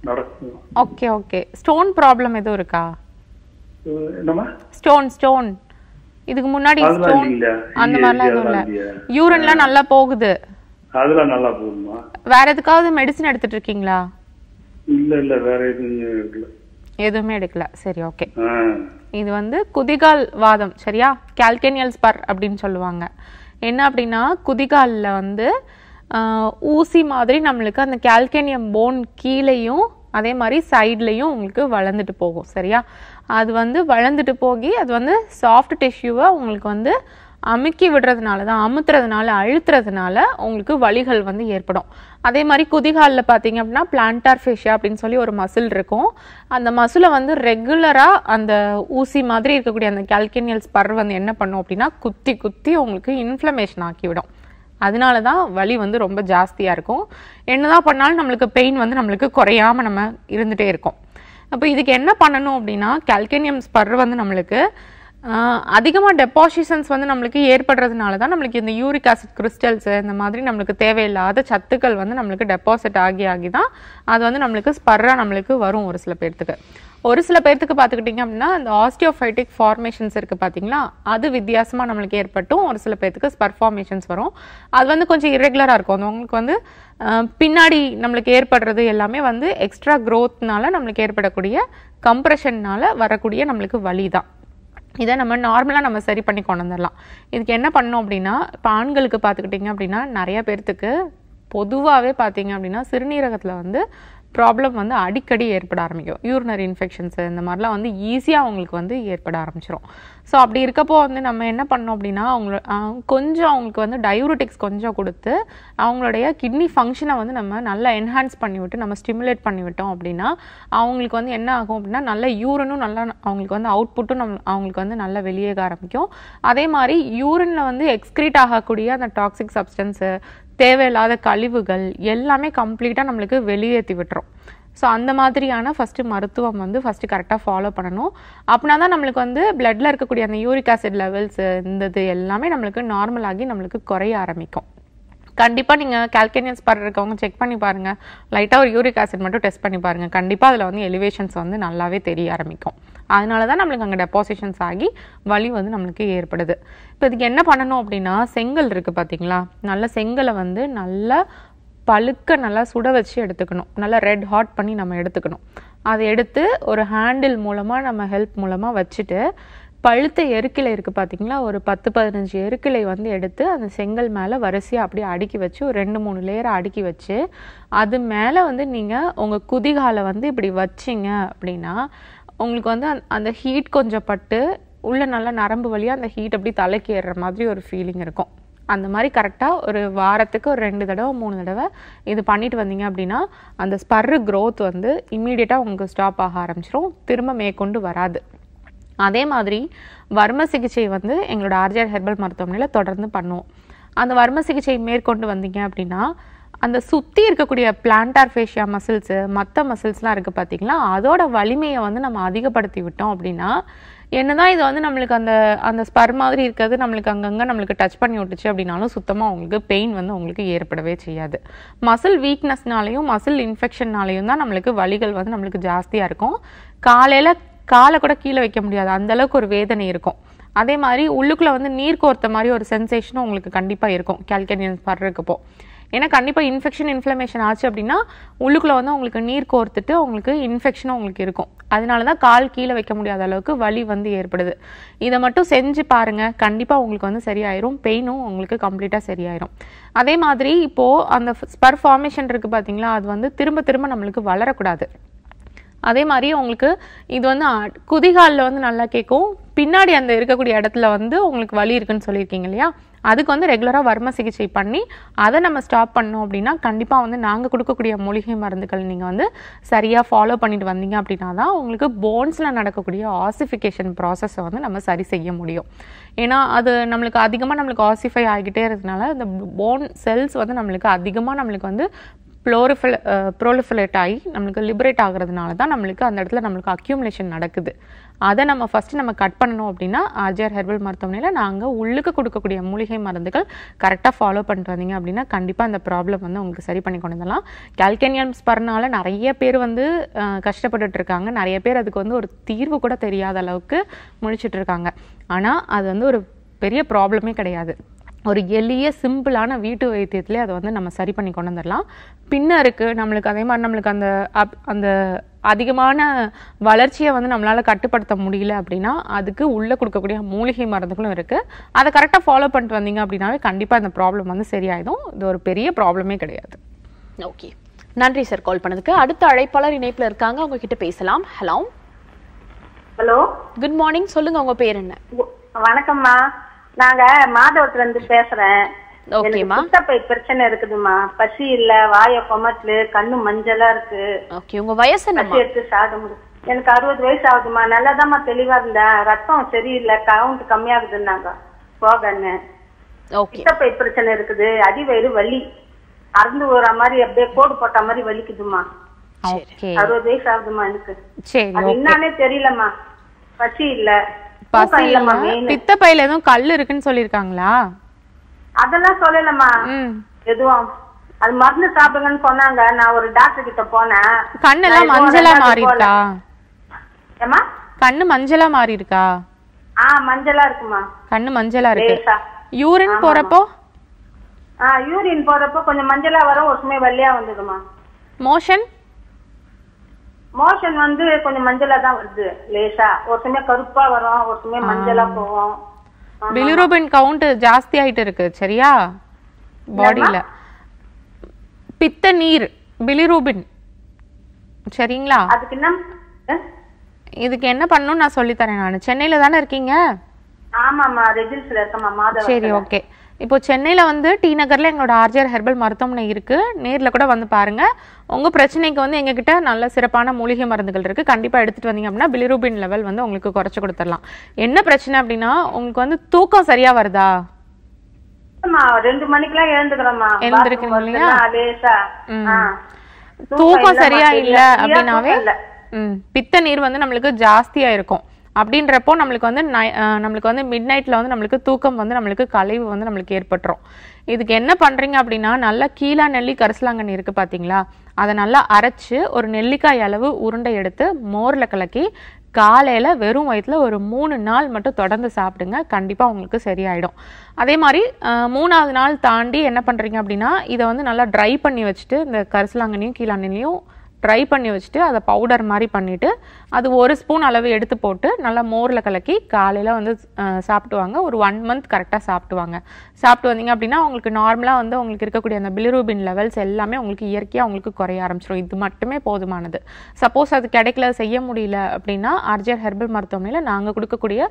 நடக்கும் ஓகே ஓகே ஸ்டோன் ப்ராப்ளம் எதுவும் இருக்கா ஸ்டோன் ஸ்டோன் இதுக்கு முன்னாடி ஸ்டோன் அந்த மாதிரிலாம் எதுவும் இல்ல யூரின்லாம் நல்லா போகுது அதெல்லாம் நல்லா போகுமா வேற எதுக்காவது மெடிசன் எடுத்துட்டு இருக்கீங்களா இல்ல இல்ல வேற எதுவும் எதுவுமே எடுக்கல சரி ஓகே இது வந்து குதிகால் வாதம் சரியா கால்கேனியல் ஸ்பர் அப்படின்னு சொல்லுவாங்க என்ன அப்படின்னா குதிகாலில் வந்து ஊசி மாதிரி நம்மளுக்கு அந்த கேல்கேனியம் போன் கீழேயும் அதே மாதிரி சைட்லேயும் உங்களுக்கு வளர்ந்துட்டு போகும் சரியா அது வந்து வளர்ந்துட்டு போகி அது வந்து சாஃப்ட் டிஷ்யூவை உங்களுக்கு வந்து அமுக்கி விடுறதுனால தான் அமுத்துறதுனால அழுத்துறதுனால உங்களுக்கு வலிகள் வந்து ஏற்படும் அதே மாதிரி குதிகாலில் பார்த்தீங்க அப்படின்னா பிளான்டார் ஃபேஷியா அப்படின்னு சொல்லி ஒரு மசில் இருக்கும் அந்த மசிலை வந்து ரெகுலராக அந்த ஊசி மாதிரி இருக்கக்கூடிய அந்த கேல்கேனியல் ஸ்பர் வந்து என்ன பண்ணும் அப்படின்னா குத்தி குத்தி உங்களுக்கு இன்ஃப்ளமேஷன் ஆக்கிவிடும் அதனால தான் வலி வந்து ரொம்ப ஜாஸ்தியாக இருக்கும் என்ன தான் பண்ணாலும் நம்மளுக்கு பெயின் வந்து நம்மளுக்கு குறையாமல் நம்ம இருந்துகிட்டே இருக்கும் அப்போ இதுக்கு என்ன பண்ணணும் அப்படின்னா கல்கேனியம் ஸ்பர் வந்து நம்மளுக்கு அதிகமாக டெபாசிஷன்ஸ் வந்து நம்மளுக்கு ஏற்படுறதுனால தான் நம்மளுக்கு இந்த யூரிக் ஆசிட் கிறிஸ்டல்ஸு இந்த மாதிரி நம்மளுக்கு தேவையில்லாத சத்துக்கள் வந்து நம்மளுக்கு டெபாசிட் ஆகி ஆகி தான் அது வந்து நம்மளுக்கு ஸ்பர்ராக நம்மளுக்கு வரும் ஒரு சில பேர்த்துக்கு ஒரு சில பேர்த்துக்கு பார்த்துக்கிட்டிங்க அப்படின்னா அந்த ஆஸ்டியோஃபைட்டிக் ஃபார்மேஷன்ஸ் இருக்குது பார்த்தீங்களா அது வித்தியாசமாக நம்மளுக்கு ஏற்பட்டும் ஒரு சில பேர்த்துக்கு ஸ்பர்ஃபார்மேஷன்ஸ் வரும் அது வந்து கொஞ்சம் இரெகுலராக இருக்கும் அந்த உங்களுக்கு வந்து பின்னாடி நம்மளுக்கு ஏற்படுறது எல்லாமே வந்து எக்ஸ்ட்ரா க்ரோத்னால நம்மளுக்கு ஏற்படக்கூடிய கம்ப்ரெஷன்னால் வரக்கூடிய நம்மளுக்கு வழி தான் இதை நம்ம நார்மலாக நம்ம சரி பண்ணி கொண்டு வந்துடலாம் இதுக்கு என்ன பண்ணோம் அப்படின்னா இப்போ ஆண்களுக்கு பார்த்துக்கிட்டிங்க அப்படின்னா நிறைய பேர்த்துக்கு பொதுவாகவே பார்த்தீங்க அப்படின்னா சிறுநீரகத்தில் வந்து ப்ராப்ளம் வந்து அடிக்கடி ஏற்பட ஆரம்பிக்கும் யூரினரி இன்ஃபெக்ஷன்ஸு இந்த மாதிரிலாம் வந்து ஈஸியாக அவங்களுக்கு வந்து ஏற்பட ஆரம்பிச்சிடும் ஸோ அப்படி இருக்கப்போ வந்து நம்ம என்ன பண்ணோம் அப்படின்னா அவங்கள கொஞ்சம் அவங்களுக்கு வந்து டயூரிட்டிக்ஸ் கொஞ்சம் கொடுத்து அவங்களுடைய கிட்னி ஃபங்க்ஷனை வந்து நம்ம நல்லா என்ஹான்ஸ் பண்ணிவிட்டு நம்ம ஸ்டிமுலேட் பண்ணிவிட்டோம் அப்படின்னா அவங்களுக்கு வந்து என்ன ஆகும் அப்படின்னா நல்ல யூரனும் நல்லா அவங்களுக்கு வந்து அவுட்புட்டும் நம் அவங்களுக்கு வந்து நல்லா வெளியேக ஆரம்பிக்கும் அதே மாதிரி யூரினில் வந்து எக்ஸ்கிரீட் ஆகக்கூடிய அந்த டாக்ஸிக் சப்ஸ்டன்ஸு தேவையில்லாத கழிவுகள் எல்லாமே கம்ப்ளீட்டாக நம்மளுக்கு வெளியேற்றி விட்டுரும் ஸோ அந்த மாதிரியான ஃபஸ்ட்டு மருத்துவம் வந்து ஃபஸ்ட்டு கரெக்டாக ஃபாலோ பண்ணணும் அப்படின்னா தான் நம்மளுக்கு வந்து பிளட்டில் இருக்கக்கூடிய அந்த யூரிக் ஆசிட் லெவல்ஸ் இந்த இது எல்லாமே நம்மளுக்கு நார்மலாகி நம்மளுக்கு குறைய ஆரம்பிக்கும் கண்டிப்பாக நீங்கள் கால்கேனியன்ஸ் பார் இருக்கவங்க செக் பண்ணி பாருங்கள் லைட்டாக ஒரு யூரிக் ஆசிட் மட்டும் டெஸ்ட் பண்ணி பாருங்கள் கண்டிப்பாக அதில் வந்து எலிவேஷன்ஸ் வந்து நல்லாவே தெரிய ஆரம்பிக்கும் அதனால தான் நம்மளுக்கு அங்கே டெபாசிஷன்ஸ் ஆகி வலி வந்து நம்மளுக்கு ஏற்படுது இப்போ இதுக்கு என்ன பண்ணணும் அப்படின்னா செங்கல் இருக்குது பார்த்தீங்களா நல்ல செங்கலை வந்து நல்லா பழுக்க நல்லா சுட வச்சு எடுத்துக்கணும் நல்லா ரெட் ஹாட் பண்ணி நம்ம எடுத்துக்கணும் அதை எடுத்து ஒரு ஹேண்டில் மூலமாக நம்ம ஹெல்ப் மூலமாக வச்சுட்டு பழுத்த எருக்கிலை இருக்குது பார்த்தீங்களா ஒரு பத்து பதினஞ்சு எருக்கிலை வந்து எடுத்து அந்த செங்கல் மேலே வரிசையாக அப்படியே அடுக்கி வச்சு ஒரு ரெண்டு மூணு லேயரை அடுக்கி வச்சு அது மேலே வந்து நீங்கள் உங்கள் குதிகாலை வந்து இப்படி வச்சிங்க அப்படின்னா உங்களுக்கு வந்து அந்த ஹீட் கொஞ்சம் பட்டு உள்ளே நல்லா நரம்பு வழியாக அந்த ஹீட் அப்படி தலைக்கு ஏறுற மாதிரி ஒரு ஃபீலிங் இருக்கும் அந்த மாதிரி கரெக்டாக ஒரு வாரத்துக்கு ஒரு ரெண்டு தடவை மூணு தடவை இது பண்ணிட்டு வந்தீங்க அப்படின்னா அந்த ஸ்பர்ரு க்ரோத் வந்து இம்மீடியட்டாக உங்களுக்கு ஸ்டாப் ஆக ஆரம்பிச்சிடும் திரும்ப மேற்கொண்டு வராது அதே மாதிரி வர்ம சிகிச்சை வந்து எங்களோட ஆர்ஜிஆர் ஹெர்பல் மருத்துவமனையில் தொடர்ந்து பண்ணுவோம் அந்த வர்ம சிகிச்சை மேற்கொண்டு வந்தீங்க அப்படின்னா அந்த சுற்றி இருக்கக்கூடிய பிளான்டார் ஃபேஷியா மசில்ஸு மற்ற மசில்ஸ்லாம் இருக்குது பார்த்தீங்களா அதோட வலிமையை வந்து நம்ம அதிகப்படுத்தி விட்டோம் அப்படின்னா என்னதான் இது வந்து நம்மளுக்கு அந்த அந்த ஸ்பர் மாதிரி இருக்கிறது நம்மளுக்கு அங்கங்கே நம்மளுக்கு டச் பண்ணி விட்டுச்சு அப்படின்னாலும் சுத்தமாக உங்களுக்கு பெயின் வந்து உங்களுக்கு ஏற்படவே செய்யாது மசில் வீக்னஸ்னாலையும் மசில் இன்ஃபெக்ஷன்னாலையும் தான் நம்மளுக்கு வலிகள் வந்து நம்மளுக்கு ஜாஸ்தியாக இருக்கும் காலையில் காலை கூட கீழே வைக்க முடியாது அந்தளவுக்கு ஒரு வேதனை இருக்கும் அதே மாதிரி உள்ளுக்குள்ளே வந்து நீர் கோர்த்த மாதிரி ஒரு சென்சேஷனும் உங்களுக்கு கண்டிப்பாக இருக்கும் கேல்கேனியன் படுறக்கப்போ ஏன்னா கண்டிப்பாக இன்ஃபெக்ஷன் இன்ஃப்ளமேஷன் ஆச்சு அப்படின்னா உள்ளுக்குள்ளே வந்து உங்களுக்கு நீர் கோர்த்துட்டு உங்களுக்கு இன்ஃபெக்ஷனும் உங்களுக்கு இருக்கும் அதனால தான் கால் கீழே வைக்க முடியாத அளவுக்கு வலி வந்து ஏற்படுது இதை மட்டும் செஞ்சு பாருங்கள் கண்டிப்பாக உங்களுக்கு வந்து சரியாயிரும் பெயினும் உங்களுக்கு கம்ப்ளீட்டாக சரியாயிரும் அதே மாதிரி இப்போது அந்த ஸ்பர் ஃபார்மேஷன் இருக்குது பார்த்தீங்களா அது வந்து திரும்ப திரும்ப நம்மளுக்கு வளரக்கூடாது அதே மாதிரி உங்களுக்கு இது வந்து குதிகாலில் வந்து நல்லா கேட்கும் பின்னாடி அந்த இருக்கக்கூடிய இடத்துல வந்து உங்களுக்கு வலி இருக்குன்னு சொல்லியிருக்கீங்க இல்லையா அதுக்கு வந்து ரெகுலராக வர்ம சிகிச்சை பண்ணி அதை நம்ம ஸ்டாப் பண்ணோம் அப்படின்னா கண்டிப்பாக வந்து நாங்கள் கொடுக்கக்கூடிய மூலிகை மருந்துகள் நீங்கள் வந்து சரியாக ஃபாலோ பண்ணிட்டு வந்தீங்க அப்படின்னா தான் உங்களுக்கு போன்ஸில் நடக்கக்கூடிய ஆசிஃபிகேஷன் ப்ராசஸை வந்து நம்ம சரி செய்ய முடியும் ஏன்னா அது நம்மளுக்கு அதிகமாக நம்மளுக்கு ஆசிஃபை ஆகிட்டே இருக்கிறதுனால இந்த போன் செல்ஸ் வந்து நம்மளுக்கு அதிகமாக நம்மளுக்கு வந்து ப்ளோரிஃபில் ப்ரோலிஃபிலேட் ஆகி நம்மளுக்கு லிபரேட் ஆகிறதுனால தான் நம்மளுக்கு அந்த இடத்துல நம்மளுக்கு அக்யூமுலேஷன் நடக்குது அதை நம்ம ஃபஸ்ட்டு நம்ம கட் பண்ணணும் அப்படின்னா ஆர்ஜிஆர் ஹெர்பல் மருத்துவமனையில் நாங்கள் உள்ளுக்கு கொடுக்கக்கூடிய மூலிகை மருந்துகள் கரெக்டாக ஃபாலோ பண்ணுறீங்க அப்படின்னா கண்டிப்பாக அந்த ப்ராப்ளம் வந்து உங்களுக்கு சரி பண்ணி கொண்டு வந்துடலாம் கேல்கேனியம் ஸ்பர்னால் நிறைய பேர் வந்து கஷ்டப்பட்டுட்டு இருக்காங்க நிறைய பேர் அதுக்கு வந்து ஒரு தீர்வு கூட தெரியாத அளவுக்கு முழிச்சிட்டு இருக்காங்க ஆனால் அது வந்து ஒரு பெரிய ப்ராப்ளமே கிடையாது ஒரு எளிய சிம்பிளான வீட்டு வைத்தியத்திலே அதை வந்து நம்ம சரி பண்ணி கொண்டு வந்துடலாம் பின்ன இருக்குது நம்மளுக்கு அதே மாதிரி நம்மளுக்கு அந்த அப் அந்த அதிகமான வளர்ச்சியை வந்து நம்மளால் கட்டுப்படுத்த முடியல அப்படின்னா அதுக்கு உள்ளே கொடுக்கக்கூடிய மூலிகை மருந்துகளும் இருக்குது அதை கரெக்டாக ஃபாலோ பண்ணிட்டு வந்தீங்க அப்படின்னாவே கண்டிப்பாக அந்த ப்ராப்ளம் வந்து சரியாயிடும் இது ஒரு பெரிய ப்ராப்ளமே கிடையாது ஓகே நன்றி சார் கால் பண்ணதுக்கு அடுத்த அழைப்பாளர் இணைப்பில் இருக்காங்க உங்ககிட்ட பேசலாம் ஹலோ ஹலோ குட் மார்னிங் சொல்லுங்கள் உங்கள் பேர் என்ன வணக்கம்மா நாங்க மாதவத்துல இருந்து பேசுறேன் பிரச்சனை இருக்குதுமா பசி இல்ல வாய கொமட்டு கண்ணு மஞ்சளா இருக்கு உங்க வயசு என்ன எடுத்து சாப்பிட முடியும் எனக்கு அறுபது வயசு ஆகுதுமா நல்லாதாம்மா தெளிவா இருந்தேன் ரத்தம் சரியில்லை கவுண்ட் கம்மியாகுதுன்னாங்க போகன்னு குத்தப்பை பிரச்சனை இருக்குது வயிறு வலி அறந்து ஓற மாதிரி அப்படியே கோடு போட்ட மாதிரி வலிக்குதுமா அறுபது வயசு ஆகுதுமா எனக்கு அது என்னன்னே தெரியலம்மா பசி இல்லை பசி பித்த பையில எதுவும் கல் இருக்குன்னு சொல்லிருக்காங்களா அதெல்லாம் சொல்லலமா எதுவும் அது மருந்து சாப்பிடுங்கன்னு சொன்னாங்க நான் ஒரு டாக்டர் கிட்ட போனேன் கண்ணெல்லாம் மஞ்சளா மாறிட்டா ஏமா கண்ணு மஞ்சளா மாறி இருக்கா ஆ மஞ்சளா இருக்குமா கண்ணு மஞ்சளா இருக்கு யூரின் போறப்போ ஆ யூரின் போறப்போ கொஞ்சம் மஞ்சளா வரும் ஒரு சுமை வெள்ளையா வந்ததுமா மோஷன் மோஷன் வந்து கொஞ்சம் மஞ்சளா தான் வருது லேசா ஒரு சமயம் கருப்பா வரும் ஒரு சமயம் மஞ்சளா போகும் பிலிரோபின் கவுண்ட் ஜாஸ்தி ஆயிட்டு இருக்கு சரியா பாடியில பித்த நீர் பிலிரூபின் சரிங்களா அதுக்கு என்ன இதுக்கு என்ன பண்ணனும் நான் சொல்லி தரேன் நான் சென்னையில தானே இருக்கீங்க ஆமாமா ரெஜில்ஸ்ல இருக்கமா சரி ஓகே இப்போ சென்னையில் வந்து டி நகரில் எங்களோட ஆர்ஜிஆர் ஹெர்பல் மருத்துவமனை இருக்குது நேரில் கூட வந்து பாருங்கள் உங்கள் பிரச்சனைக்கு வந்து எங்ககிட்ட நல்ல சிறப்பான மூலிகை மருந்துகள் இருக்குது கண்டிப்பாக எடுத்துகிட்டு வந்தீங்க அப்படின்னா பிலிரூபின் லெவல் வந்து உங்களுக்கு குறைச்சி கொடுத்துடலாம் என்ன பிரச்சனை அப்படின்னா உங்களுக்கு வந்து தூக்கம் சரியாக வருதா ரெண்டு தூக்கம் சரியா இல்ல அப்படின்னாவே பித்த நீர் வந்து நம்மளுக்கு ஜாஸ்தியா இருக்கும் அப்படின்றப்போ நம்மளுக்கு வந்து நை நம்மளுக்கு வந்து மிட் நைட்டில் வந்து நம்மளுக்கு தூக்கம் வந்து நம்மளுக்கு கழிவு வந்து நம்மளுக்கு ஏற்பட்டுரும் இதுக்கு என்ன பண்ணுறீங்க அப்படின்னா நல்லா கீழா நெல்லி கரிசலாங்கண்ணி இருக்குது பார்த்தீங்களா அதை நல்லா அரைச்சி ஒரு நெல்லிக்காய் அளவு உருண்டை எடுத்து மோரில் கலக்கி காலையில் வெறும் வயிற்றில் ஒரு மூணு நாள் மட்டும் தொடர்ந்து சாப்பிடுங்க கண்டிப்பாக உங்களுக்கு சரியாயிடும் அதே மாதிரி மூணாவது நாள் தாண்டி என்ன பண்ணுறீங்க அப்படின்னா இதை வந்து நல்லா ட்ரை பண்ணி வச்சுட்டு இந்த கரிசலாங்கண்ணியும் கீழாங்கண்ணியும் ட்ரை பண்ணி வச்சுட்டு அதை பவுடர் மாதிரி பண்ணிவிட்டு அது ஒரு ஸ்பூன் அளவு எடுத்து போட்டு நல்லா மோரில் கலக்கி காலையில் வந்து சாப்பிடுவாங்க ஒரு ஒன் மந்த் கரெக்டாக சாப்பிடுவாங்க சாப்பிட்டு வந்தீங்க அப்படின்னா உங்களுக்கு நார்மலாக வந்து உங்களுக்கு இருக்கக்கூடிய அந்த பிலிரூபின் லெவல்ஸ் எல்லாமே உங்களுக்கு இயற்கையாக உங்களுக்கு குறைய ஆரம்பிச்சிடும் இது மட்டுமே போதுமானது சப்போஸ் அது கிடைக்கல செய்ய முடியல அப்படின்னா அர்ஜர் ஹெர்பல் மருத்துவமனையில் நாங்கள் கொடுக்கக்கூடிய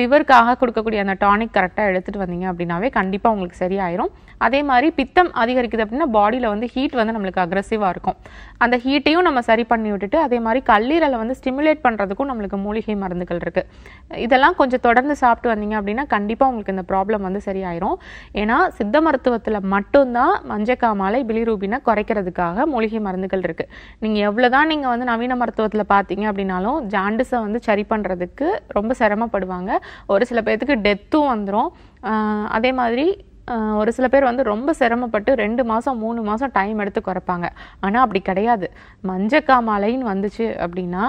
லிவருக்காக கொடுக்கக்கூடிய அந்த டானிக் கரெக்டாக எடுத்துகிட்டு வந்தீங்க அப்படின்னாவே கண்டிப்பாக உங்களுக்கு சரியாயிரும் அதே மாதிரி பித்தம் அதிகரிக்குது அப்படின்னா பாடியில் வந்து ஹீட் வந்து நம்மளுக்கு அக்ரஸிவாக இருக்கும் அந்த ஹீட்டையும் அதையும் நம்ம சரி பண்ணி விட்டுட்டு அதே மாதிரி கல்லீரலை வந்து ஸ்டிமுலேட் பண்ணுறதுக்கும் நம்மளுக்கு மூலிகை மருந்துகள் இருக்குது இதெல்லாம் கொஞ்சம் தொடர்ந்து சாப்பிட்டு வந்தீங்க அப்படின்னா கண்டிப்பாக உங்களுக்கு இந்த ப்ராப்ளம் வந்து சரியாயிரும் ஏன்னா சித்த மருத்துவத்தில் மட்டும்தான் மாலை பிலிரூபினை குறைக்கிறதுக்காக மூலிகை மருந்துகள் இருக்குது நீங்கள் எவ்வளோ தான் நீங்கள் வந்து நவீன மருத்துவத்தில் பார்த்தீங்க அப்படின்னாலும் ஜாண்டிஸை வந்து சரி பண்ணுறதுக்கு ரொம்ப சிரமப்படுவாங்க ஒரு சில பேர்த்துக்கு டெத்தும் வந்துடும் அதே மாதிரி ஒரு சில பேர் வந்து ரொம்ப சிரமப்பட்டு ரெண்டு மாதம் மூணு மாதம் டைம் எடுத்து குறைப்பாங்க ஆனால் அப்படி கிடையாது மஞ்சக்காமலைன்னு வந்துச்சு அப்படின்னா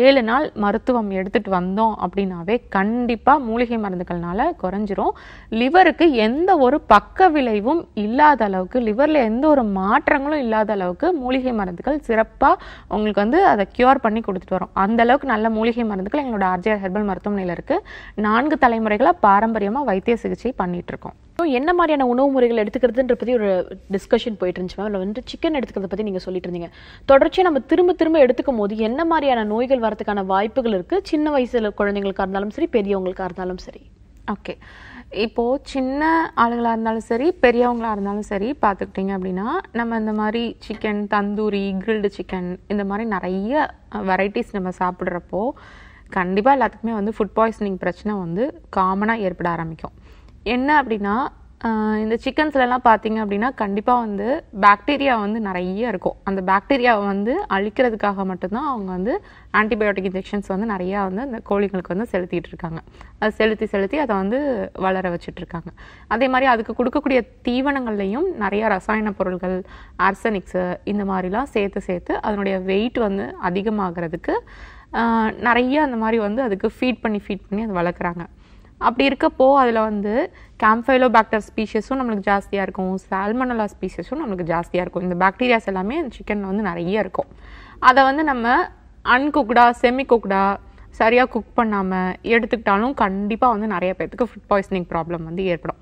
ஏழு நாள் மருத்துவம் எடுத்துகிட்டு வந்தோம் அப்படின்னாவே கண்டிப்பாக மூலிகை மருந்துகள்னால குறைஞ்சிரும் லிவருக்கு எந்த ஒரு பக்க விளைவும் இல்லாத அளவுக்கு லிவரில் எந்த ஒரு மாற்றங்களும் இல்லாத அளவுக்கு மூலிகை மருந்துகள் சிறப்பாக உங்களுக்கு வந்து அதை க்யூர் பண்ணி கொடுத்துட்டு வரும் அந்த அளவுக்கு நல்ல மூலிகை மருந்துகள் எங்களோட ஆர்ஜிஆர் ஹெர்பல் மருத்துவமனையில் இருக்குது நான்கு தலைமுறைகளாக பாரம்பரியமாக வைத்திய சிகிச்சை பண்ணிகிட்ருக்கோம் என்ன மாதிரியான உணவு முறைகள் எடுத்துக்கிறதுன்ற பற்றி ஒரு டிஸ்கஷன் போயிட்டு இருந்துச்சு மேம் வந்து சிக்கன் எடுத்துக்கிறத பற்றி நீங்கள் சொல்லிட்டு இருந்தீங்க தொடர்ச்சியாக நம்ம திரும்ப திரும்ப எடுத்துக்கும் போது என்ன மாதிரியான நோய்கள் வரதுக்கான வாய்ப்புகள் இருக்குது சின்ன வயசில் குழந்தைங்களுக்காக இருந்தாலும் சரி பெரியவங்களுக்காக இருந்தாலும் சரி ஓகே இப்போது சின்ன ஆளுங்களாக இருந்தாலும் சரி பெரியவங்களாக இருந்தாலும் சரி பார்த்துக்கிட்டிங்க அப்படின்னா நம்ம இந்த மாதிரி சிக்கன் தந்தூரி கிரில்டு சிக்கன் இந்த மாதிரி நிறைய வெரைட்டிஸ் நம்ம சாப்பிட்றப்போ கண்டிப்பாக எல்லாத்துக்குமே வந்து ஃபுட் பாய்சனிங் பிரச்சனை வந்து காமனாக ஏற்பட ஆரம்பிக்கும் என்ன அப்படின்னா இந்த சிக்கன்ஸ்லலாம் பார்த்தீங்க அப்படின்னா கண்டிப்பாக வந்து பாக்டீரியா வந்து நிறைய இருக்கும் அந்த பாக்டீரியாவை வந்து அழிக்கிறதுக்காக மட்டும்தான் அவங்க வந்து ஆன்டிபயோட்டிக் இன்ஜெக்ஷன்ஸ் வந்து நிறையா வந்து அந்த கோழிங்களுக்கு வந்து செலுத்திட்டு இருக்காங்க அது செலுத்தி செலுத்தி அதை வந்து வளர வச்சுட்ருக்காங்க அதே மாதிரி அதுக்கு கொடுக்கக்கூடிய தீவனங்கள்லையும் நிறையா ரசாயன பொருள்கள் ஆர்சனிக்ஸு இந்த மாதிரிலாம் சேர்த்து சேர்த்து அதனுடைய வெயிட் வந்து அதிகமாகிறதுக்கு நிறைய அந்த மாதிரி வந்து அதுக்கு ஃபீட் பண்ணி ஃபீட் பண்ணி அதை வளர்க்குறாங்க அப்படி இருக்கப்போ அதில் வந்து கேம்ஃபைலோ பேக்டர் ஸ்பீஷஸும் நம்மளுக்கு ஜாஸ்தியாக இருக்கும் சால்மனலா ஸ்பீஷஸும் நம்மளுக்கு ஜாஸ்தியாக இருக்கும் இந்த பாக்டீரியாஸ் எல்லாமே சிக்கனில் வந்து நிறைய இருக்கும் அதை வந்து நம்ம அன்குக்டா செமி குக்டா சரியாக குக் பண்ணாமல் எடுத்துக்கிட்டாலும் கண்டிப்பாக வந்து நிறைய பேர்த்துக்கு ஃபுட் பாய்சனிங் ப்ராப்ளம் வந்து ஏற்படும்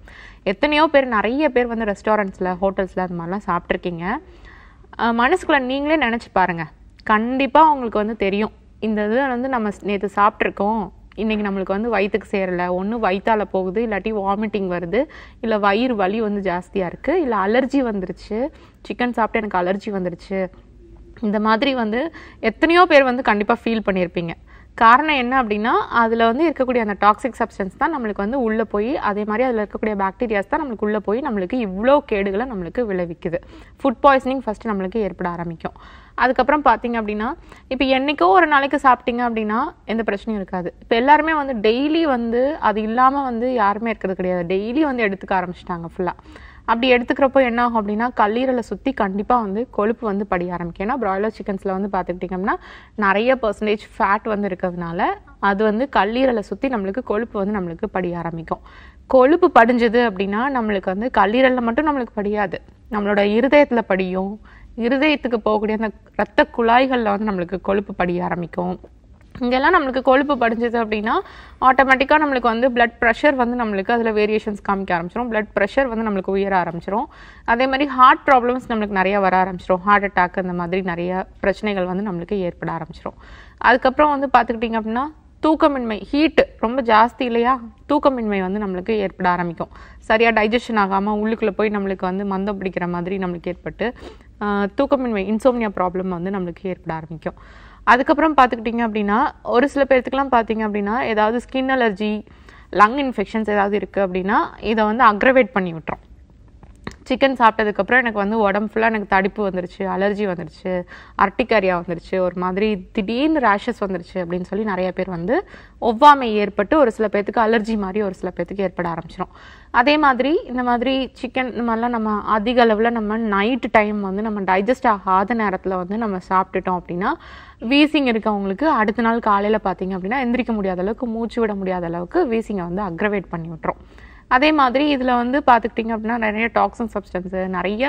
எத்தனையோ பேர் நிறைய பேர் வந்து ரெஸ்டாரண்ட்ஸில் ஹோட்டல்ஸில் அது மாதிரிலாம் சாப்பிட்ருக்கீங்க மனசுக்குள்ளே நீங்களே நினச்சி பாருங்கள் கண்டிப்பாக உங்களுக்கு வந்து தெரியும் இந்த இது வந்து நம்ம நேற்று சாப்பிட்ருக்கோம் இன்றைக்கி நம்மளுக்கு வந்து வயிற்றுக்கு சேரலை ஒன்று வயிற்றால் போகுது இல்லாட்டி வாமிட்டிங் வருது இல்லை வயிறு வலி வந்து ஜாஸ்தியாக இருக்குது இல்லை அலர்ஜி வந்துருச்சு சிக்கன் சாப்பிட்டு எனக்கு அலர்ஜி வந்துருச்சு இந்த மாதிரி வந்து எத்தனையோ பேர் வந்து கண்டிப்பாக ஃபீல் பண்ணியிருப்பீங்க காரணம் என்ன அப்படின்னா அதில் வந்து இருக்கக்கூடிய அந்த டாக்ஸிக் சப்ஸ்டன்ஸ் தான் நம்மளுக்கு வந்து உள்ளே போய் அதே மாதிரி அதில் இருக்கக்கூடிய பாக்டீரியாஸ் தான் நம்மளுக்கு உள்ளே போய் நம்மளுக்கு இவ்வளோ கேடுகளை நம்மளுக்கு விளைவிக்குது ஃபுட் பாய்சனிங் ஃபஸ்ட்டு நம்மளுக்கு ஏற்பட ஆரம்பிக்கும் அதுக்கப்புறம் பார்த்தீங்க அப்படின்னா இப்போ என்றைக்கோ ஒரு நாளைக்கு சாப்பிட்டீங்க அப்படின்னா எந்த பிரச்சனையும் இருக்காது இப்போ எல்லாருமே வந்து டெய்லி வந்து அது இல்லாமல் வந்து யாருமே இருக்கிறது கிடையாது டெய்லி வந்து எடுத்துக்க ஆரம்பிச்சிட்டாங்க ஃபுல்லாக அப்படி எடுத்துக்கிறப்போ என்ன ஆகும் அப்படின்னா கல்லீரலை சுற்றி கண்டிப்பாக வந்து கொழுப்பு வந்து படிய ஆரம்பிக்கும் ஏன்னா ப்ராய்லர் சிக்கன்ஸில் வந்து பார்த்துக்கிட்டிங்கன்னா நிறைய பர்சன்டேஜ் ஃபேட் வந்து இருக்கிறதுனால அது வந்து கல்லீரலை சுற்றி நம்மளுக்கு கொழுப்பு வந்து நம்மளுக்கு படிய ஆரம்பிக்கும் கொழுப்பு படிஞ்சது அப்படின்னா நம்மளுக்கு வந்து கல்லீரலில் மட்டும் நம்மளுக்கு படியாது நம்மளோட இருதயத்தில் படியும் இருதயத்துக்கு போகக்கூடிய அந்த இரத்த குழாய்களில் வந்து நம்மளுக்கு கொழுப்பு படிய ஆரம்பிக்கும் இங்கெல்லாம் நம்மளுக்கு கொழுப்பு படிஞ்சது அப்படின்னா ஆட்டோமேட்டிக்காக நம்மளுக்கு வந்து பிளட் ப்ரெஷர் வந்து நம்மளுக்கு அதில் வேரியேஷன்ஸ் காமிக்க ஆரம்பிச்சிடும் பிளட் ப்ரெஷர் வந்து நம்மளுக்கு உயர ஆரம்பிச்சிடும் அதே மாதிரி ஹார்ட் ப்ராப்ளம்ஸ் நம்மளுக்கு நிறையா வர ஆரம்பிச்சிடும் ஹார்ட் அட்டாக் அந்த மாதிரி நிறைய பிரச்சனைகள் வந்து நம்மளுக்கு ஏற்பட ஆரம்பிச்சிடும் அதுக்கப்புறம் வந்து பார்த்துக்கிட்டிங்க அப்படின்னா தூக்கமின்மை ஹீட்டு ரொம்ப ஜாஸ்தி இல்லையா தூக்கமின்மை வந்து நம்மளுக்கு ஏற்பட ஆரம்பிக்கும் சரியாக டைஜஷன் ஆகாமல் உள்ளுக்குள்ளே போய் நம்மளுக்கு வந்து மந்தம் பிடிக்கிற மாதிரி நம்மளுக்கு ஏற்பட்டு தூக்கமின்மை இன்சோமியா ப்ராப்ளம் வந்து நம்மளுக்கு ஏற்பட ஆரம்பிக்கும் அதுக்கப்புறம் பார்த்துக்கிட்டிங்க அப்படின்னா ஒரு சில பேர்த்துக்கெலாம் பார்த்தீங்க அப்படின்னா ஏதாவது ஸ்கின் அலர்ஜி லங் இன்ஃபெக்ஷன்ஸ் ஏதாவது இருக்குது அப்படின்னா இதை வந்து அக்ரவேட் பண்ணி விட்டுறோம் சிக்கன் சாப்பிட்டதுக்கப்புறம் எனக்கு வந்து உடம்பு ஃபுல்லாக எனக்கு தடுப்பு வந்துருச்சு அலர்ஜி வந்துருச்சு அர்டிகரியா வந்துருச்சு ஒரு மாதிரி திடீர்னு ரேஷஸ் வந்துருச்சு அப்படின்னு சொல்லி நிறைய பேர் வந்து ஒவ்வாமை ஏற்பட்டு ஒரு சில பேர்த்துக்கு அலர்ஜி மாதிரி ஒரு சில பேர்த்துக்கு ஏற்பட ஆரம்பிச்சிடும் அதே மாதிரி இந்த மாதிரி சிக்கன் இந்த மாதிரிலாம் நம்ம அதிக அளவில் நம்ம நைட்டு டைம் வந்து நம்ம டைஜஸ்ட் ஆகாத நேரத்தில் வந்து நம்ம சாப்பிட்டுட்டோம் அப்படின்னா வீசிங் இருக்கவங்களுக்கு அடுத்த நாள் காலையில் பார்த்தீங்க அப்படின்னா எந்திரிக்க முடியாத அளவுக்கு மூச்சு விட முடியாத அளவுக்கு வீசிங்கை வந்து அக்ரவேட் பண்ணி விட்டுரும் அதே மாதிரி இதில் வந்து பார்த்துக்கிட்டிங்க அப்படின்னா நிறைய டாக்ஸின் சப்ஸ்டன்ஸு நிறைய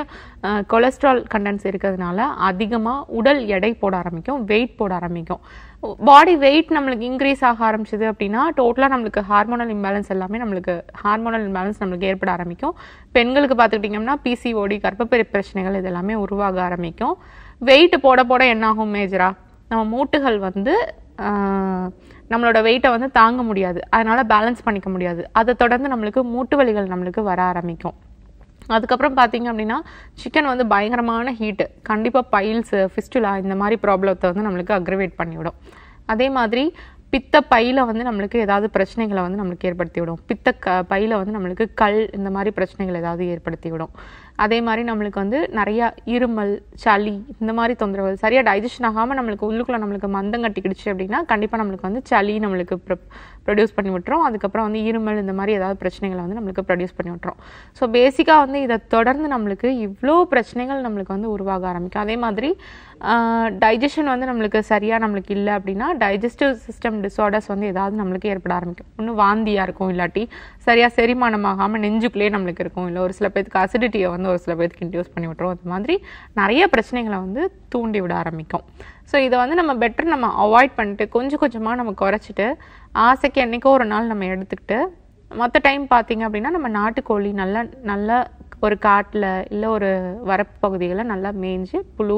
கொலஸ்ட்ரால் கண்டென்ட்ஸ் இருக்கிறதுனால அதிகமாக உடல் எடை போட ஆரம்பிக்கும் வெயிட் போட ஆரம்பிக்கும் பாடி வெயிட் நம்மளுக்கு இன்க்ரீஸ் ஆக ஆரம்பிச்சது அப்படின்னா டோட்டலாக நம்மளுக்கு ஹார்மோனல் இம்பேலன்ஸ் எல்லாமே நம்மளுக்கு ஹார்மோனல் இம்பேலன்ஸ் நம்மளுக்கு ஏற்பட ஆரம்பிக்கும் பெண்களுக்கு பார்த்துக்கிட்டிங்கன்னா பிசிஓடி கர்ப்பப்பெரி பிரச்சனைகள் இது எல்லாமே உருவாக ஆரம்பிக்கும் வெயிட் போட போட என்னாகும் மேஜராக நம்ம மூட்டுகள் வந்து நம்மளோட வெயிட்டை வந்து தாங்க முடியாது அதனால் பேலன்ஸ் பண்ணிக்க முடியாது அதை தொடர்ந்து நம்மளுக்கு மூட்டு வலிகள் நம்மளுக்கு வர ஆரம்பிக்கும் அதுக்கப்புறம் பார்த்தீங்க அப்படின்னா சிக்கன் வந்து பயங்கரமான ஹீட்டு கண்டிப்பாக பைல்ஸு ஃபிஸ்டுலா இந்த மாதிரி ப்ராப்ளத்தை வந்து நம்மளுக்கு அக்ரிவேட் பண்ணிவிடும் அதே மாதிரி பித்த பையில் வந்து நம்மளுக்கு ஏதாவது பிரச்சனைகளை வந்து நம்மளுக்கு ஏற்படுத்தி விடும் பித்த க பையில் வந்து நம்மளுக்கு கல் இந்த மாதிரி பிரச்சனைகள் ஏதாவது ஏற்படுத்தி விடும் அதே மாதிரி நம்மளுக்கு வந்து நிறையா இருமல் சளி இந்த மாதிரி தொந்தரவு சரியாக டைஜஷன் ஆகாமல் நம்மளுக்கு உள்ளுக்குள்ளே நம்மளுக்கு மந்தம் கட்டிக்கிடுச்சு அப்படின்னா கண்டிப்பாக நம்மளுக்கு வந்து சளி நம்மளுக்கு ப்ரொடியூஸ் பண்ணி விட்டுரும் அதுக்கப்புறம் வந்து இருமல் இந்த மாதிரி ஏதாவது பிரச்சனைகளை வந்து நம்மளுக்கு ப்ரொடியூஸ் பண்ணி விட்றோம் ஸோ பேசிக்காக வந்து இதை தொடர்ந்து நம்மளுக்கு இவ்வளோ பிரச்சனைகள் நம்மளுக்கு வந்து உருவாக ஆரம்பிக்கும் அதே மாதிரி டைஜஷன் வந்து நம்மளுக்கு சரியாக நம்மளுக்கு இல்லை அப்படின்னா டைஜஸ்டிவ் சிஸ்டம் டிஸார்டர்ஸ் வந்து ஏதாவது நம்மளுக்கு ஏற்பட ஆரம்பிக்கும் ஒன்று வாந்தியாக இருக்கும் இல்லாட்டி சரியாக செரிமானமாகாமல் நெஞ்சுக்குள்ளேயே நம்மளுக்கு இருக்கும் இல்லை ஒரு சில பேருக்கு அசிடிட்டியை வந்து வந்து ஒரு சில பேருக்கு இன்ட்யூஸ் பண்ணி விட்டுரும் அது மாதிரி நிறைய பிரச்சனைகளை வந்து தூண்டி விட ஆரம்பிக்கும் ஸோ இதை வந்து நம்ம பெட்டர் நம்ம அவாய்ட் பண்ணிட்டு கொஞ்சம் கொஞ்சமாக நம்ம குறைச்சிட்டு ஆசைக்கு என்றைக்கோ ஒரு நாள் நம்ம எடுத்துக்கிட்டு மற்ற டைம் பார்த்திங்க அப்படின்னா நம்ம நாட்டுக்கோழி நல்லா நல்லா ஒரு காட்டில் இல்லை ஒரு வரப்பு பகுதிகளை நல்லா மேய்ஞ்சி புழு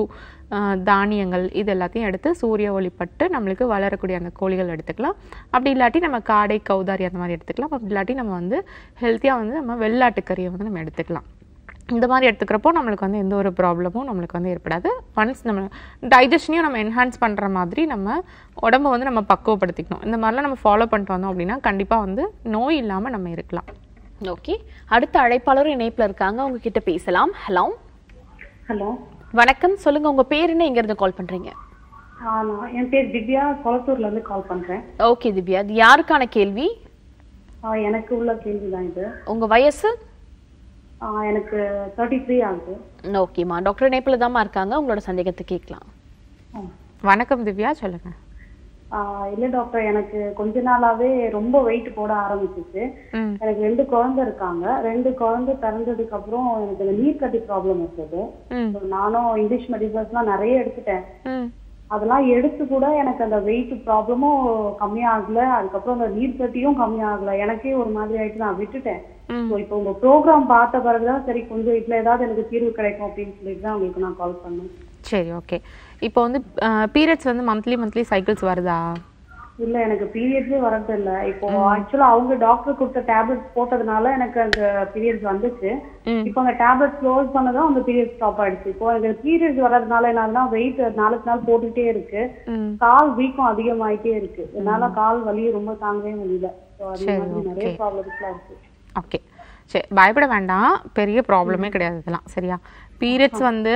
தானியங்கள் இது எல்லாத்தையும் எடுத்து சூரிய ஒளிப்பட்டு நம்மளுக்கு வளரக்கூடிய அந்த கோழிகள் எடுத்துக்கலாம் அப்படி இல்லாட்டி நம்ம காடை கௌதாரி அந்த மாதிரி எடுத்துக்கலாம் அப்படி இல்லாட்டி நம்ம வந்து ஹெல்த்தியாக வந்து நம்ம வெள்ளாட்டுக்கறியை வந்து நம்ம எடுத்துக்கலாம் இந்த மாதிரி எடுத்துக்கிறப்போ நம்மளுக்கு வந்து எந்த ஒரு ப்ராப்ளமும் நம்மளுக்கு வந்து ஏற்படாது ஒன்ஸ் நம்ம டைஜஷனையும் நம்ம என்ஹான்ஸ் பண்ணுற மாதிரி நம்ம உடம்பு வந்து நம்ம பக்குவப்படுத்திக்கணும் இந்த மாதிரிலாம் நம்ம ஃபாலோ பண்ணிட்டு வந்தோம் அப்படின்னா கண்டிப்பாக வந்து நோய் இல்லாமல் நம்ம இருக்கலாம் ஓகே அடுத்த அழைப்பாளர் இணைப்பில் இருக்காங்க உங்ககிட்ட பேசலாம் ஹலோ ஹலோ வணக்கம் சொல்லுங்க உங்க பேர் என்ன எங்க இருந்து கால் பண்றீங்க என் பேர் திவ்யா கொளத்தூர்ல இருந்து கால் பண்றேன் ஓகே திவ்யா யாருக்கான கேள்வி எனக்கு உள்ள கேள்வி தான் இது உங்க வயசு எனக்கு தேர்ட்டி த்ரீ ஆகுது ஓகேம்மா டாக்டர் இணைப்பில் தான்மா இருக்காங்க உங்களோட சந்தேகத்தை கேட்கலாம் வணக்கம் திவ்யா சொல்லுங்க இல்லை டாக்டர் எனக்கு கொஞ்ச நாளாவே ரொம்ப வெயிட் போட ஆரம்பிச்சிச்சு எனக்கு ரெண்டு குழந்தை இருக்காங்க ரெண்டு குழந்தை பிறந்ததுக்கு அப்புறம் எனக்கு நீர் கட்டி ப்ராப்ளம் இருக்குது நானும் இங்கிலீஷ் மெடிசன்ஸ்லாம் நிறைய எடுத்துட்டேன் அதெல்லாம் எடுத்து கூட எனக்கு அந்த வெயிட் ப்ராப்ளமும் கம்மியாகல அதுக்கப்புறம் அந்த நீர் கட்டியும் கம்மியாகல எனக்கே ஒரு மாதிரி ஆயிட்டு நான் விட்டுட்டேன் ஸோ இப்போ உங்க ப்ரோக்ராம் பார்த்த பிறகுதான் சரி கொஞ்சம் இதுல ஏதாவது எனக்கு தீர்வு கிடைக்கும் அப்படின்னு சொல்லிட்டு தான் உங்களுக்கு நான் கால் பண்ணேன் சரி ஓகே இப்போ வந்து பீரியட்ஸ் வந்து மந்த்லி மந்த்லி சைக்கிள்ஸ் வருதா இல்ல எனக்கு பீரியட்ஸே வரது இல்ல இப்போ ஆக்சுவலா அவங்க டாக்டர் கொடுத்த டேப்லெட்ஸ் போட்டதுனால எனக்கு அந்த பீரியட்ஸ் வந்துச்சு இப்போ அந்த டேப்லெட் க்ளோஸ் பண்ணதும் அந்த பீரியட் ஸ்டாப் ஆயிடுச்சு இப்போ எனக்கு பீரியட்ஸ் வர்றதுனால என்னன்னா வெயிட் நாளுக்கு நாள் போட்டுட்டே இருக்கு கால் வீக்கம் அதிகமாயிட்டே இருக்கு என்னால கால் வலி ரொம்ப தாங்கவே முடியல சோ அது மாதிரி நிறைய ப்ராப்ளம்ஸ்லாம் இருக்கு ஓகே சரி பயப்பட வேண்டாம் பெரிய ப்ராப்ளமே கிடையாது இதெல்லாம் சரியா பீரியட்ஸ் வந்து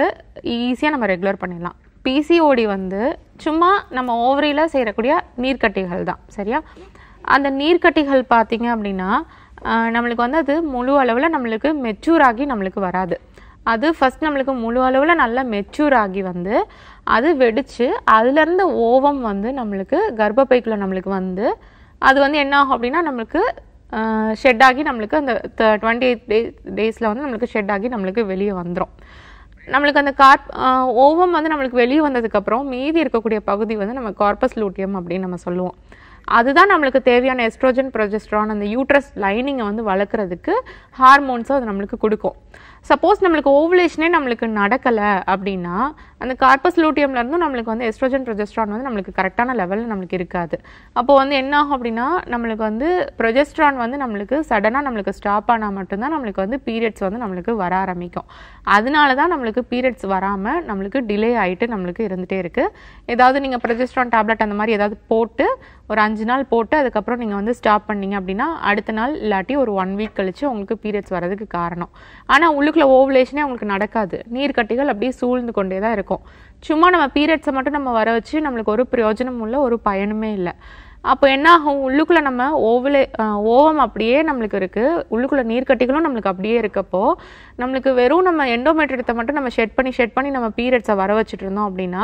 ஈஸியாக நம்ம ரெகுலர் பண்ணிடலாம் பிசிஓடி வந்து சும்மா நம்ம ஓவரியில் செய்யக்கூடிய நீர்க்கட்டிகள் தான் சரியா அந்த நீர்க்கட்டிகள் பார்த்திங்க அப்படின்னா நம்மளுக்கு வந்து அது முழு அளவில் நம்மளுக்கு மெச்சூர் ஆகி நம்மளுக்கு வராது அது ஃபஸ்ட் நம்மளுக்கு முழு அளவில் நல்லா மெச்சூர் ஆகி வந்து அது வெடித்து அதுலேருந்து ஓவம் வந்து நம்மளுக்கு கர்ப்பப்பைக்குள்ளே நம்மளுக்கு வந்து அது வந்து என்ன ஆகும் அப்படின்னா நம்மளுக்கு ஷெட் ஆகி நம்மளுக்கு அந்த டுவெண்ட்டி எயிட் டே டேஸில் வந்து நம்மளுக்கு ஷெட் ஆகி நம்மளுக்கு வெளியே வந்துடும் நம்மளுக்கு அந்த கார் ஓவம் வந்து நம்மளுக்கு வெளியே வந்ததுக்கப்புறம் மீதி இருக்கக்கூடிய பகுதி வந்து நம்ம கார்பஸ் லூட்டியம் அப்படின்னு நம்ம சொல்லுவோம் அதுதான் நம்மளுக்கு தேவையான எஸ்ட்ரோஜன் ப்ரொஜெஸ்ட்ரான் அந்த யூட்ரஸ் லைனிங்கை வந்து வளர்க்குறதுக்கு ஹார்மோன்ஸும் அது நம்மளுக்கு கொடுக்கும் சப்போஸ் நம்மளுக்கு ஓவலேஷனே நம்மளுக்கு நடக்கலை அப்படின்னா அந்த கார்பஸ் லூட்டியம்லேருந்தும் நம்மளுக்கு வந்து எஸ்ட்ரோஜன் ப்ரொஜெஸ்ட்ரான் வந்து நம்மளுக்கு கரெக்டான லெவலில் நம்மளுக்கு இருக்காது அப்போது வந்து என்ன ஆகும் அப்படின்னா நம்மளுக்கு வந்து ப்ரொஜெஸ்ட்ரான் வந்து நம்மளுக்கு சடனாக நம்மளுக்கு ஸ்டாப் ஆனால் மட்டும்தான் நம்மளுக்கு வந்து பீரியட்ஸ் வந்து நம்மளுக்கு வர ஆரம்பிக்கும் அதனால தான் நம்மளுக்கு பீரியட்ஸ் வராமல் நம்மளுக்கு டிலே ஆகிட்டு நம்மளுக்கு இருந்துகிட்டே இருக்குது ஏதாவது நீங்கள் ப்ரொஜெஸ்ட்ரான் டேப்லெட் அந்த மாதிரி ஏதாவது போட்டு ஒரு அஞ்சு நாள் போட்டு அதுக்கப்புறம் நீங்கள் வந்து ஸ்டாப் பண்ணீங்க அப்படின்னா அடுத்த நாள் இல்லாட்டி ஒரு ஒன் வீக் கழித்து உங்களுக்கு பீரியட்ஸ் வரதுக்கு காரணம் ஆனால் உள்ளுக்குள்ள ஓவலேஷனே அவங்களுக்கு நடக்காது நீர்க்கட்டிகள் அப்படியே சூழ்ந்து கொண்டே தான் இருக்கும் சும்மா நம்ம பீரியட்ஸை மட்டும் நம்ம வர வச்சு நம்மளுக்கு ஒரு பிரயோஜனமும் இல்லை ஒரு பயனுமே இல்லை அப்போ என்ன ஆகும் உள்ளுக்குள்ளே நம்ம ஓவலே ஓவம் அப்படியே நம்மளுக்கு இருக்குது உள்ளுக்குள்ளே நீர்க்கட்டிகளும் நம்மளுக்கு அப்படியே இருக்கப்போ நம்மளுக்கு வெறும் நம்ம எண்டோமெட்ரியத்தை மட்டும் நம்ம ஷெட் பண்ணி ஷெட் பண்ணி நம்ம பீரியட்ஸை வர வச்சுட்டு இருந்தோம் அப்படின்னா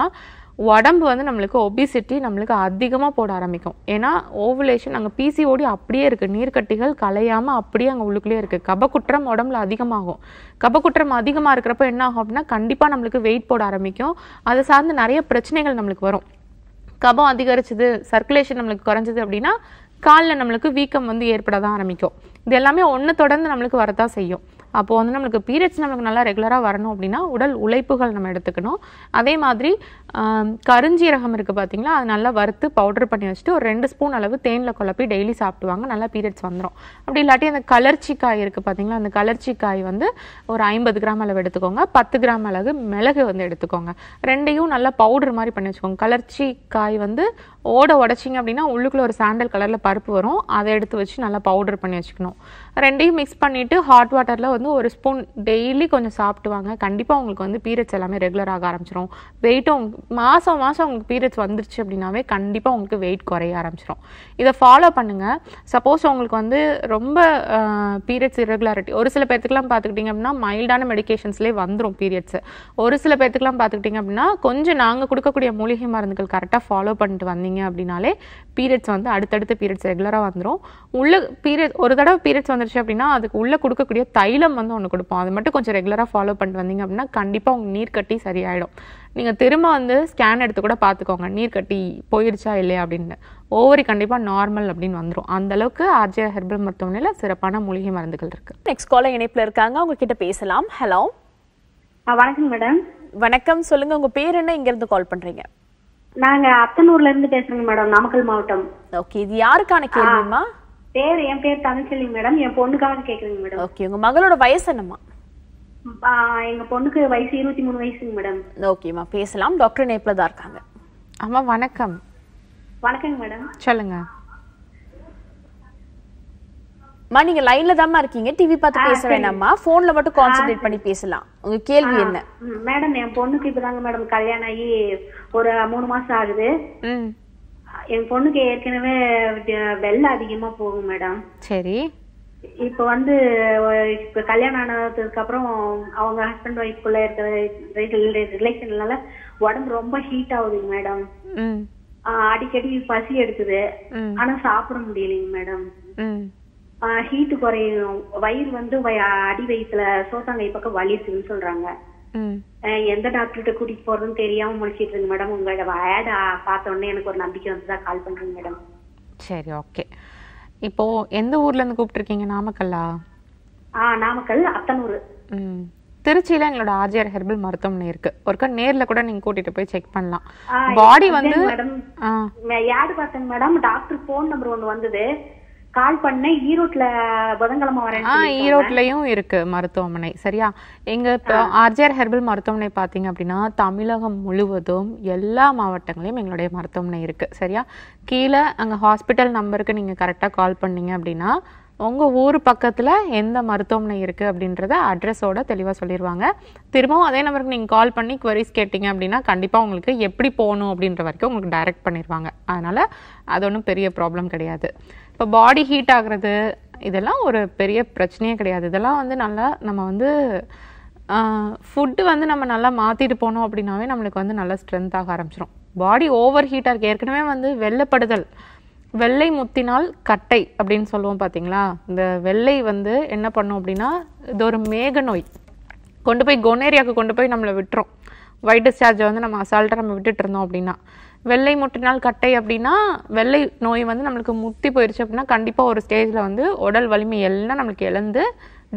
உடம்பு வந்து நம்மளுக்கு ஒபிசிட்டி நம்மளுக்கு அதிகமாக போட ஆரம்பிக்கும் ஏன்னா ஓவுலேஷன் அங்கே பிசிஓடி அப்படியே இருக்குது நீர்க்கட்டிகள் கலையாமல் அப்படியே அங்கே உள்ளுக்குள்ளே இருக்குது கபக்குற்றம் உடம்புல அதிகமாகும் கபக்குற்றம் அதிகமாக இருக்கிறப்ப என்ன ஆகும் அப்படின்னா கண்டிப்பாக நம்மளுக்கு வெயிட் போட ஆரம்பிக்கும் அதை சார்ந்து நிறைய பிரச்சனைகள் நம்மளுக்கு வரும் கபம் அதிகரிச்சது சர்க்குலேஷன் நம்மளுக்கு குறைஞ்சது அப்படின்னா காலில் நம்மளுக்கு வீக்கம் வந்து ஏற்பட தான் ஆரம்பிக்கும் இது எல்லாமே ஒன்று தொடர்ந்து நம்மளுக்கு வரதான் செய்யும் அப்போது வந்து நம்மளுக்கு பீரியட்ஸ் நம்மளுக்கு நல்லா ரெகுலராக வரணும் அப்படின்னா உடல் உழைப்புகள் நம்ம எடுத்துக்கணும் அதே மாதிரி கருஞ்சீரகம் இருக்குது பார்த்தீங்களா அது நல்லா வறுத்து பவுடர் பண்ணி வச்சுட்டு ஒரு ரெண்டு ஸ்பூன் அளவு தேனில் குழப்பி டெய்லி சாப்பிடுவாங்க நல்லா பீரியட்ஸ் வந்துடும் அப்படி இல்லாட்டி அந்த கலர்ச்சிக்காய் இருக்குது பார்த்தீங்களா அந்த கலர்ச்சிக்காய் வந்து ஒரு ஐம்பது கிராம் அளவு எடுத்துக்கோங்க பத்து கிராம் அளவு மிளகு வந்து எடுத்துக்கோங்க ரெண்டையும் நல்லா பவுடர் மாதிரி பண்ணி வச்சுக்கோங்க கலர்ச்சி காய் வந்து ஓடை உடச்சிங்க அப்படின்னா உள்ளுக்குள்ளே ஒரு சாண்டல் கலரில் பருப்பு வரும் அதை எடுத்து வச்சு நல்லா பவுடர் பண்ணி வச்சுக்கணும் ரெண்டையும் மிக்ஸ் பண்ணிவிட்டு ஹாட் வாட்டரில் வந்து ஒரு ஸ்பூன் டெய்லி கொஞ்சம் சாப்பிட்டு வாங்க கண்டிப்பாக உங்களுக்கு வந்து பீரியட்ஸ் எல்லாமே ரெகுலர் ஆக ஆரம்பிச்சிடும் வெயிட்டும் மாதம் மாதம் உங்களுக்கு பீரியட்ஸ் வந்துருச்சு அப்படின்னாவே கண்டிப்பாக உங்களுக்கு வெயிட் குறைய ஆரம்பிச்சிடும் இதை ஃபாலோ பண்ணுங்கள் சப்போஸ் உங்களுக்கு வந்து ரொம்ப பீரியட்ஸ் இரெகுலாரிட்டி ஒரு சில பேர்த்துக்கெலாம் பார்த்துக்கிட்டிங்க அப்படின்னா மைல்டான மெடிக்கேஷன்ஸ்லேயே வந்துடும் பீரியட்ஸு ஒரு சில பேர்த்துக்கெலாம் பார்த்துக்கிட்டிங்க அப்படின்னா கொஞ்சம் நாங்கள் கொடுக்கக்கூடிய மூலிகை மருந்துகள் கரெக்டாக ஃபாலோ பண்ணிட்டு வந்தீங்க வந்தீங்க அப்படின்னாலே பீரியட்ஸ் வந்து அடுத்தடுத்த பீரியட்ஸ் ரெகுலராக வந்துடும் உள்ள பீரியட் ஒரு தடவை பீரியட்ஸ் வந்துருச்சு அப்படின்னா அதுக்கு உள்ளே கொடுக்கக்கூடிய தைலம் வந்து ஒன்று கொடுப்போம் அது மட்டும் கொஞ்சம் ரெகுலராக ஃபாலோ பண்ணிட்டு வந்தீங்க அப்படின்னா கண்டிப்பாக உங்கள் நீர் கட்டி சரியாயிடும் நீங்கள் திரும்ப வந்து ஸ்கேன் எடுத்து கூட பார்த்துக்கோங்க நீர் கட்டி போயிருச்சா இல்லையா அப்படின்னு ஓவரி கண்டிப்பாக நார்மல் அப்படின்னு வந்துடும் அந்த அளவுக்கு ஆர்ஜே ஹெர்பல் மருத்துவமனையில் சிறப்பான மூலிகை மருந்துகள் இருக்கு நெக்ஸ்ட் கால இணைப்பில் இருக்காங்க உங்ககிட்ட பேசலாம் ஹலோ வணக்கம் மேடம் வணக்கம் சொல்லுங்க உங்க பேர் என்ன இங்க இருந்து கால் பண்றீங்க நாங்க அத்தனூர்ல இருந்து பேசுறோங்க மேடம் நாமக்கல் மாவட்டம் ஓகே இது யாருக்கான கேள்விமா பேர் என் பேர் தமிழ்ச்செல்வி மேடம் என் பொண்ணுக்காக கேக்குறீங்க மேடம் ஓகே உங்க மகளோட வயசு என்னம்மா எங்க பொண்ணுக்கு வயசு இருபத்தி மூணு வயசுங்க மேடம் ஓகேம்மா பேசலாம் டாக்டர் நேப்ல தான் இருக்காங்க அம்மா வணக்கம் வணக்கங்க மேடம் சொல்லுங்க அம்மா நீங்க லைன்ல தாமா இருக்கீங்க டிவி பார்த்து பேச வேணாம்மா போன்ல மட்டும் கான்சென்ட்ரேட் பண்ணி பேசலாம் உங்க கேள்வி என்ன மேடம் என் பொண்ணுக்கு இப்பதாங்க மேடம் கல்யாணம் ஆகி ஒரு மூணு மாசம் ஆகுது என் பொண்ணுக்கு ஏற்கனவே வெள்ள அதிகமா போகும் மேடம் சரி இப்ப வந்து இப்ப கல்யாணம் ஆனதுக்கு அப்புறம் அவங்க ஹஸ்பண்ட் ஒய்ஃப்குள்ள இருக்கிற ரிலேஷன்னால உடம்பு ரொம்ப ஹீட் ஆகுதுங்க மேடம் அடிக்கடி பசி எடுக்குது ஆனா சாப்பிட முடியலைங்க மேடம் ஹீட் குறையும் வயிறு வந்து அடி வயிற்றுல சோத்தாங்கை பக்கம் வலிக்குதுன்னு சொல்றாங்க எந்த டாக்டர்கிட்ட கூட்டிட்டு போறதுன்னு தெரியாம முடிச்சிட்டு இருக்கு மேடம் உங்களோட ஆட் பார்த்த உடனே எனக்கு ஒரு நம்பிக்கை வந்துதான் கால் பண்றேன் மேடம் சரி ஓகே இப்போ எந்த ஊர்ல இருந்து கூப்பிட்டுருக்கீங்க நாமக்கல்லா ஆ நாமக்கல் அத்தனூர் திருச்சியில எங்களோட ஆர்ஜிஆர் ஹெர்பல் மருத்துவமனை இருக்கு ஒருக்கா நேர்ல கூட நீங்க கூட்டிட்டு போய் செக் பண்ணலாம் பாடி வந்து மேடம் யாரு பார்த்தேங்க மேடம் டாக்டர் போன் நம்பர் ஒன்னு வந்தது கால் பண்ண ஈரோட்ல புதன்கிழமை வரேன் ஈரோட்லயும் இருக்கு மருத்துவமனை சரியா எங்க இப்போ ஆர்ஜிஆர் ஹெர்பல் மருத்துவமனை பாத்தீங்க அப்படின்னா தமிழகம் முழுவதும் எல்லா மாவட்டங்களையும் எங்களுடைய மருத்துவமனை இருக்கு சரியா கீழே அங்க ஹாஸ்பிட்டல் நம்பருக்கு நீங்க கரெக்டா கால் பண்ணீங்க அப்படின்னா உங்கள் ஊர் பக்கத்தில் எந்த மருத்துவமனை இருக்குது அப்படின்றத அட்ரஸோட தெளிவாக சொல்லிடுவாங்க திரும்பவும் அதே நம்பருக்கு நீங்கள் கால் பண்ணி குவரிஸ் கேட்டிங்க அப்படின்னா கண்டிப்பாக உங்களுக்கு எப்படி போகணும் அப்படின்ற வரைக்கும் உங்களுக்கு டைரக்ட் பண்ணிடுவாங்க அதனால் அது ஒன்றும் பெரிய ப்ராப்ளம் கிடையாது இப்போ பாடி ஹீட் ஆகிறது இதெல்லாம் ஒரு பெரிய பிரச்சனையே கிடையாது இதெல்லாம் வந்து நல்லா நம்ம வந்து ஃபுட்டு வந்து நம்ம நல்லா மாற்றிட்டு போனோம் அப்படின்னாவே நம்மளுக்கு வந்து நல்லா ஸ்ட்ரென்த் ஆக ஆரம்பிச்சிடும் பாடி ஓவர் ஹீட்டாக இருக்குது ஏற்கனவே வந்து வெள்ளப்படுதல் வெள்ளை முத்தினால் கட்டை அப்படின்னு சொல்லுவோம் பார்த்தீங்களா இந்த வெள்ளை வந்து என்ன பண்ணும் அப்படின்னா இது ஒரு மேக நோய் கொண்டு போய் கொனேரியாவுக்கு கொண்டு போய் நம்மளை விட்டுரும் ஒயிட் டிஸ்சார்ஜை வந்து நம்ம அசால்ட்டாக நம்ம விட்டுட்டு இருந்தோம் அப்படின்னா வெள்ளை முட்டினால் கட்டை அப்படின்னா வெள்ளை நோய் வந்து நம்மளுக்கு முத்தி போயிடுச்சு அப்படின்னா கண்டிப்பாக ஒரு ஸ்டேஜில் வந்து உடல் வலிமை எல்லாம் நம்மளுக்கு இழந்து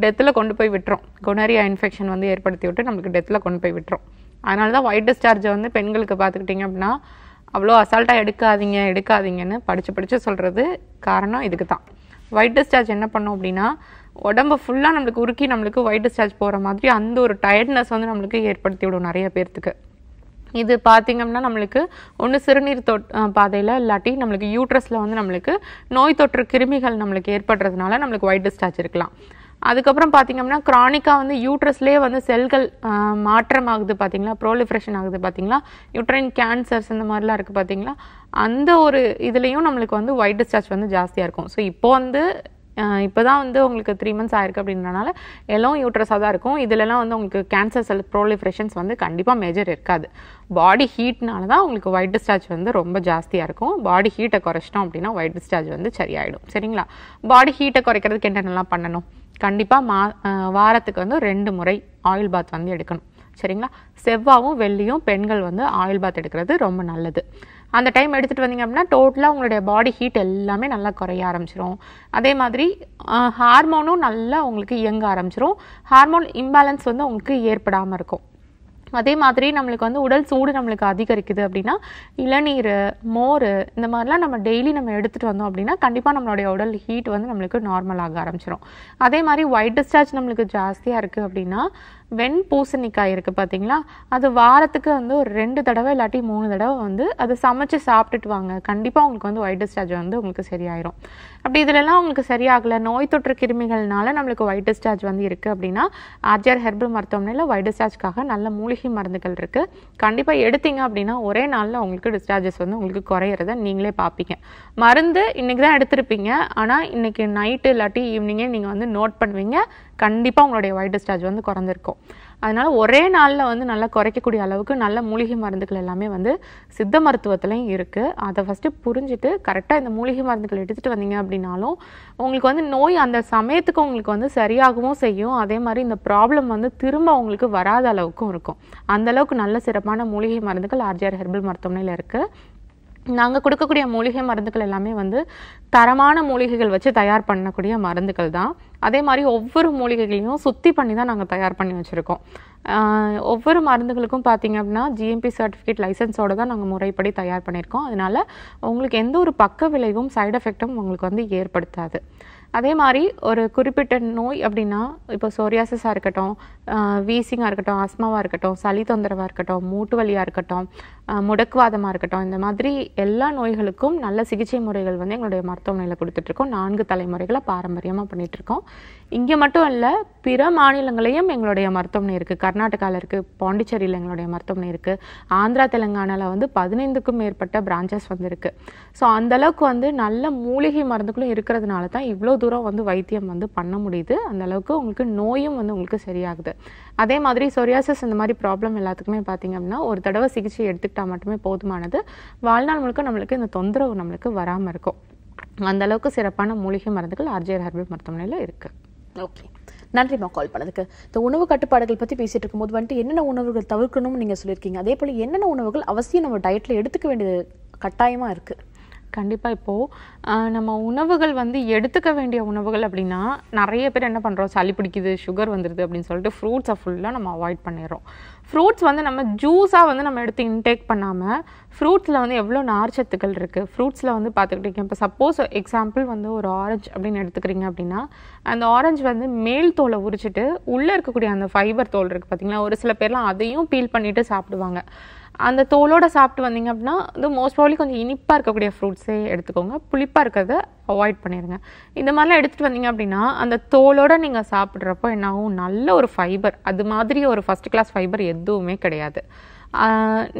டெத்தில் கொண்டு போய் விட்டுரும் குணரியா இன்ஃபெக்ஷன் வந்து ஏற்படுத்தி விட்டு நம்மளுக்கு டெத்தில் கொண்டு போய் விட்டுரும் அதனால தான் ஒயிட் டிஸ்சார்ஜை வந்து பெண்களுக்கு பார்த்துக்கிட்டிங்க அப்படின்னா அவ்வளோ அசால்ட்டாக எடுக்காதீங்க எடுக்காதீங்கன்னு படித்து படித்து சொல்கிறது காரணம் இதுக்கு தான் ஒயிட் டிஸ்சார்ஜ் என்ன பண்ணும் அப்படின்னா உடம்பு ஃபுல்லாக நம்மளுக்கு உருக்கி நம்மளுக்கு ஒயிட் டிஸ்சார்ஜ் போகிற மாதிரி அந்த ஒரு டயர்ட்னஸ் வந்து நம்மளுக்கு ஏற்படுத்தி விடும் நிறைய பேர்த்துக்கு இது பார்த்திங்கம்னா நம்மளுக்கு ஒன்று சிறுநீர் தொட் பாதையில் இல்லாட்டி நம்மளுக்கு யூட்ரஸில் வந்து நம்மளுக்கு நோய் தொற்று கிருமிகள் நம்மளுக்கு ஏற்படுறதுனால நம்மளுக்கு ஒயிட் டிஸ்டார்ஜ் இருக்கலாம் அதுக்கப்புறம் பார்த்திங்கம்னா க்ரானிக்காக வந்து யூட்ரஸ்லேயே வந்து செல்கள் மாற்றம் ஆகுது பார்த்திங்களா ப்ரோலிஃப்ரெஷன் ஆகுது பார்த்திங்களா யூட்ரைன் கேன்சர்ஸ் இந்த மாதிரிலாம் இருக்குது பார்த்திங்களா அந்த ஒரு இதுலேயும் நம்மளுக்கு வந்து ஒயிட் டிஸ்சார்ஜ் வந்து ஜாஸ்தியாக இருக்கும் ஸோ இப்போ வந்து இப்போ தான் வந்து உங்களுக்கு த்ரீ மந்த்ஸ் ஆயிருக்கு அப்படின்றனால எல்லாம் யூட்ரஸாக தான் இருக்கும் இதிலலாம் வந்து உங்களுக்கு கேன்சர் செல் ப்ரோலிஃப்ரெஷன்ஸ் வந்து கண்டிப்பாக மேஜர் இருக்காது பாடி ஹீட்னால தான் உங்களுக்கு ஒயிட் டிஸ்சார்ஜ் வந்து ரொம்ப ஜாஸ்தியாக இருக்கும் பாடி ஹீட்டை குறைச்சிட்டோம் அப்படின்னா ஒயிட் டிஸ்சார்ஜ் வந்து சரியாயிடும் சரிங்களா பாடி ஹீட்டை குறைக்கிறதுக்கு என்னென்னலாம் பண்ணணும் கண்டிப்பாக மா வாரத்துக்கு வந்து ரெண்டு முறை ஆயில் பாத் வந்து எடுக்கணும் சரிங்களா செவ்வாவும் வெள்ளியும் பெண்கள் வந்து ஆயில் பாத் எடுக்கிறது ரொம்ப நல்லது அந்த டைம் எடுத்துகிட்டு வந்தீங்க அப்படின்னா டோட்டலாக உங்களுடைய பாடி ஹீட் எல்லாமே நல்லா குறைய ஆரம்பிச்சிரும் அதே மாதிரி ஹார்மோனும் நல்லா உங்களுக்கு இயங்க ஆரம்பிச்சிரும் ஹார்மோன் இம்பேலன்ஸ் வந்து உங்களுக்கு ஏற்படாமல் இருக்கும் அதே மாதிரி நம்மளுக்கு வந்து உடல் சூடு நம்மளுக்கு அதிகரிக்குது அப்படின்னா இளநீர் மோர் இந்த மாதிரிலாம் நம்ம டெய்லி நம்ம எடுத்துகிட்டு வந்தோம் அப்படின்னா கண்டிப்பாக நம்மளுடைய உடல் ஹீட் வந்து நம்மளுக்கு நார்மல் ஆக ஆரம்பிச்சிடும் அதே மாதிரி ஒயிட் டிஸ்சார்ஜ் நம்மளுக்கு ஜாஸ்தியாக இருக்குது அப்படின்னா வெண் பூசணிக்காய் இருக்குது பார்த்தீங்களா அது வாரத்துக்கு வந்து ஒரு ரெண்டு தடவை இல்லாட்டி மூணு தடவை வந்து அதை சமைச்சு சாப்பிட்டுட்டு வாங்க கண்டிப்பாக உங்களுக்கு வந்து ஒயிட் டிஸ்டார்ஜ் வந்து உங்களுக்கு சரியாயிரும் அப்படி இதிலெல்லாம் உங்களுக்கு சரியாகலை நோய் தொற்று கிருமிகள்னால நம்மளுக்கு ஒயிட் டிஸ்டார்ஜ் வந்து இருக்குது அப்படின்னா ஆர்ஜிஆர் ஹெர்பல் மருத்துவமனையில் ஒயிட் டிஸ்சார்ஜ்க்காக நல்ல மூலிகை மருந்துகள் இருக்குது கண்டிப்பாக எடுத்தீங்க அப்படின்னா ஒரே நாளில் உங்களுக்கு டிஸ்சார்ஜஸ் வந்து உங்களுக்கு குறையிறத நீங்களே பார்ப்பீங்க மருந்து இன்றைக்கி தான் எடுத்திருப்பீங்க ஆனால் இன்றைக்கி நைட்டு இல்லாட்டி ஈவினிங்கே நீங்கள் வந்து நோட் பண்ணுவீங்க கண்டிப்பாக உங்களுடைய ஒயிட் டிஸ்சார்ஜ் வந்து குறைஞ்சிருக்கும் அதனால் ஒரே நாளில் வந்து நல்லா குறைக்கக்கூடிய அளவுக்கு நல்ல மூலிகை மருந்துகள் எல்லாமே வந்து சித்த மருத்துவத்துலேயும் இருக்குது அதை ஃபஸ்ட்டு புரிஞ்சுட்டு கரெக்டாக இந்த மூலிகை மருந்துகள் எடுத்துகிட்டு வந்தீங்க அப்படின்னாலும் உங்களுக்கு வந்து நோய் அந்த சமயத்துக்கு உங்களுக்கு வந்து சரியாகவும் செய்யும் அதே மாதிரி இந்த ப்ராப்ளம் வந்து திரும்ப உங்களுக்கு வராத அளவுக்கும் இருக்கும் அந்தளவுக்கு நல்ல சிறப்பான மூலிகை மருந்துகள் ஆர்ஜிஆர் ஹெர்பல் மருத்துவமனையில் இருக்குது நாங்கள் கொடுக்கக்கூடிய மூலிகை மருந்துகள் எல்லாமே வந்து தரமான மூலிகைகள் வச்சு தயார் பண்ணக்கூடிய மருந்துகள் தான் அதே மாதிரி ஒவ்வொரு மூலிகைகளையும் சுத்தி பண்ணி தான் நாங்கள் தயார் பண்ணி வச்சுருக்கோம் ஒவ்வொரு மருந்துகளுக்கும் பார்த்திங்க அப்படின்னா ஜிஎம்பி சர்டிஃபிகேட் லைசன்ஸோடு தான் நாங்கள் முறைப்படி தயார் பண்ணியிருக்கோம் அதனால் உங்களுக்கு எந்த ஒரு பக்க விளைவும் சைடு எஃபெக்டும் உங்களுக்கு வந்து ஏற்படுத்தாது அதே மாதிரி ஒரு குறிப்பிட்ட நோய் அப்படின்னா இப்போ சோரியாசிஸாக இருக்கட்டும் வீசிங்காக இருக்கட்டும் ஆஸ்மாவாக இருக்கட்டும் சளி தொந்தரவாக இருக்கட்டும் மூட்டு வலியாக இருக்கட்டும் முடக்குவாதமாக இருக்கட்டும் இந்த மாதிரி எல்லா நோய்களுக்கும் நல்ல சிகிச்சை முறைகள் வந்து எங்களுடைய மருத்துவமனையில் கொடுத்துட்ருக்கோம் நான்கு தலைமுறைகளை பாரம்பரியமாக பண்ணிகிட்ருக்கோம் இங்கே மட்டும் இல்லை பிற மாநிலங்களையும் எங்களுடைய மருத்துவமனை இருக்குது கர்நாடகாவில் இருக்குது பாண்டிச்சேரியில் எங்களுடைய மருத்துவமனை இருக்குது ஆந்திரா தெலுங்கானாவில் வந்து பதினைந்துக்கும் மேற்பட்ட பிரான்ச்சஸ் வந்து இருக்குது ஸோ அந்தளவுக்கு வந்து நல்ல மூலிகை மருந்துகளும் இருக்கிறதுனால தான் இவ்வளோ தூரம் வந்து வைத்தியம் வந்து பண்ண முடியுது அந்தளவுக்கு உங்களுக்கு நோயும் வந்து உங்களுக்கு சரியாகுது அதே மாதிரி சொரியாசிஸ் இந்த மாதிரி ப்ராப்ளம் எல்லாத்துக்குமே பார்த்திங்க அப்படின்னா ஒரு தடவை சிகிச்சை எடுத்துக்கிட்டால் மட்டுமே போதுமானது வாழ்நாள் முழுக்க நம்மளுக்கு இந்த தொந்தரவு நம்மளுக்கு வராமல் இருக்கும் அந்தளவுக்கு சிறப்பான மூலிகை மருந்துகள் ஆர்ஜிஆர் ஹர்பல் மருத்துவமனையில் இருக்குது ஓகே நன்றிம்மா கால் பண்ணதுக்கு இந்த உணவு கட்டுப்பாடுகள் பற்றி பேசிகிட்டு இருக்கும்போது வந்துட்டு என்னென்ன உணவுகள் தவிர்க்கணும்னு நீங்கள் சொல்லியிருக்கீங்க அதே போல் என்னென்ன உணவுகள் அவசியம் நம்ம டயட்டில் எடுத்துக்க வேண்டியது கட்டாயமாக இருக்குது கண்டிப்பாக இப்போது நம்ம உணவுகள் வந்து எடுத்துக்க வேண்டிய உணவுகள் அப்படின்னா நிறைய பேர் என்ன பண்ணுறோம் சளி பிடிக்குது சுகர் வந்துடுது அப்படின்னு சொல்லிட்டு ஃப்ரூட்ஸை ஃபுல்லாக நம்ம அவாய்ட் பண்ணிடுறோம் ஃப்ரூட்ஸ் வந்து நம்ம ஜூஸாக வந்து நம்ம எடுத்து இன்டேக் பண்ணாமல் ஃப்ரூட்ஸில் வந்து எவ்வளோ நார்ச்சத்துக்கள் இருக்குது ஃப்ரூட்ஸில் வந்து பார்த்துக்கிட்டீங்க இப்போ சப்போஸ் எக்ஸாம்பிள் வந்து ஒரு ஆரஞ்சு அப்படின்னு எடுத்துக்கிறீங்க அப்படின்னா அந்த ஆரஞ்சு வந்து மேல் தோலை உரிச்சிட்டு உள்ளே இருக்கக்கூடிய அந்த ஃபைபர் தோல் இருக்குது பார்த்திங்களா ஒரு சில பேர்லாம் அதையும் பீல் பண்ணிவிட்டு சாப்பிடுவாங்க அந்த தோலோடு சாப்பிட்டு வந்தீங்க அப்படின்னா இது மோஸ்ட் ப்ராப்ளி கொஞ்சம் இனிப்பாக இருக்கக்கூடிய ஃப்ரூட்ஸே எடுத்துக்கோங்க புளிப்பாக இருக்கிறத அவாய்ட் பண்ணிடுங்க இந்த மாதிரிலாம் எடுத்துகிட்டு வந்தீங்க அப்படின்னா அந்த தோலோடு நீங்கள் சாப்பிட்றப்போ என்னாகும் நல்ல ஒரு ஃபைபர் அது மாதிரி ஒரு ஃபஸ்ட் கிளாஸ் ஃபைபர் எதுவுமே கிடையாது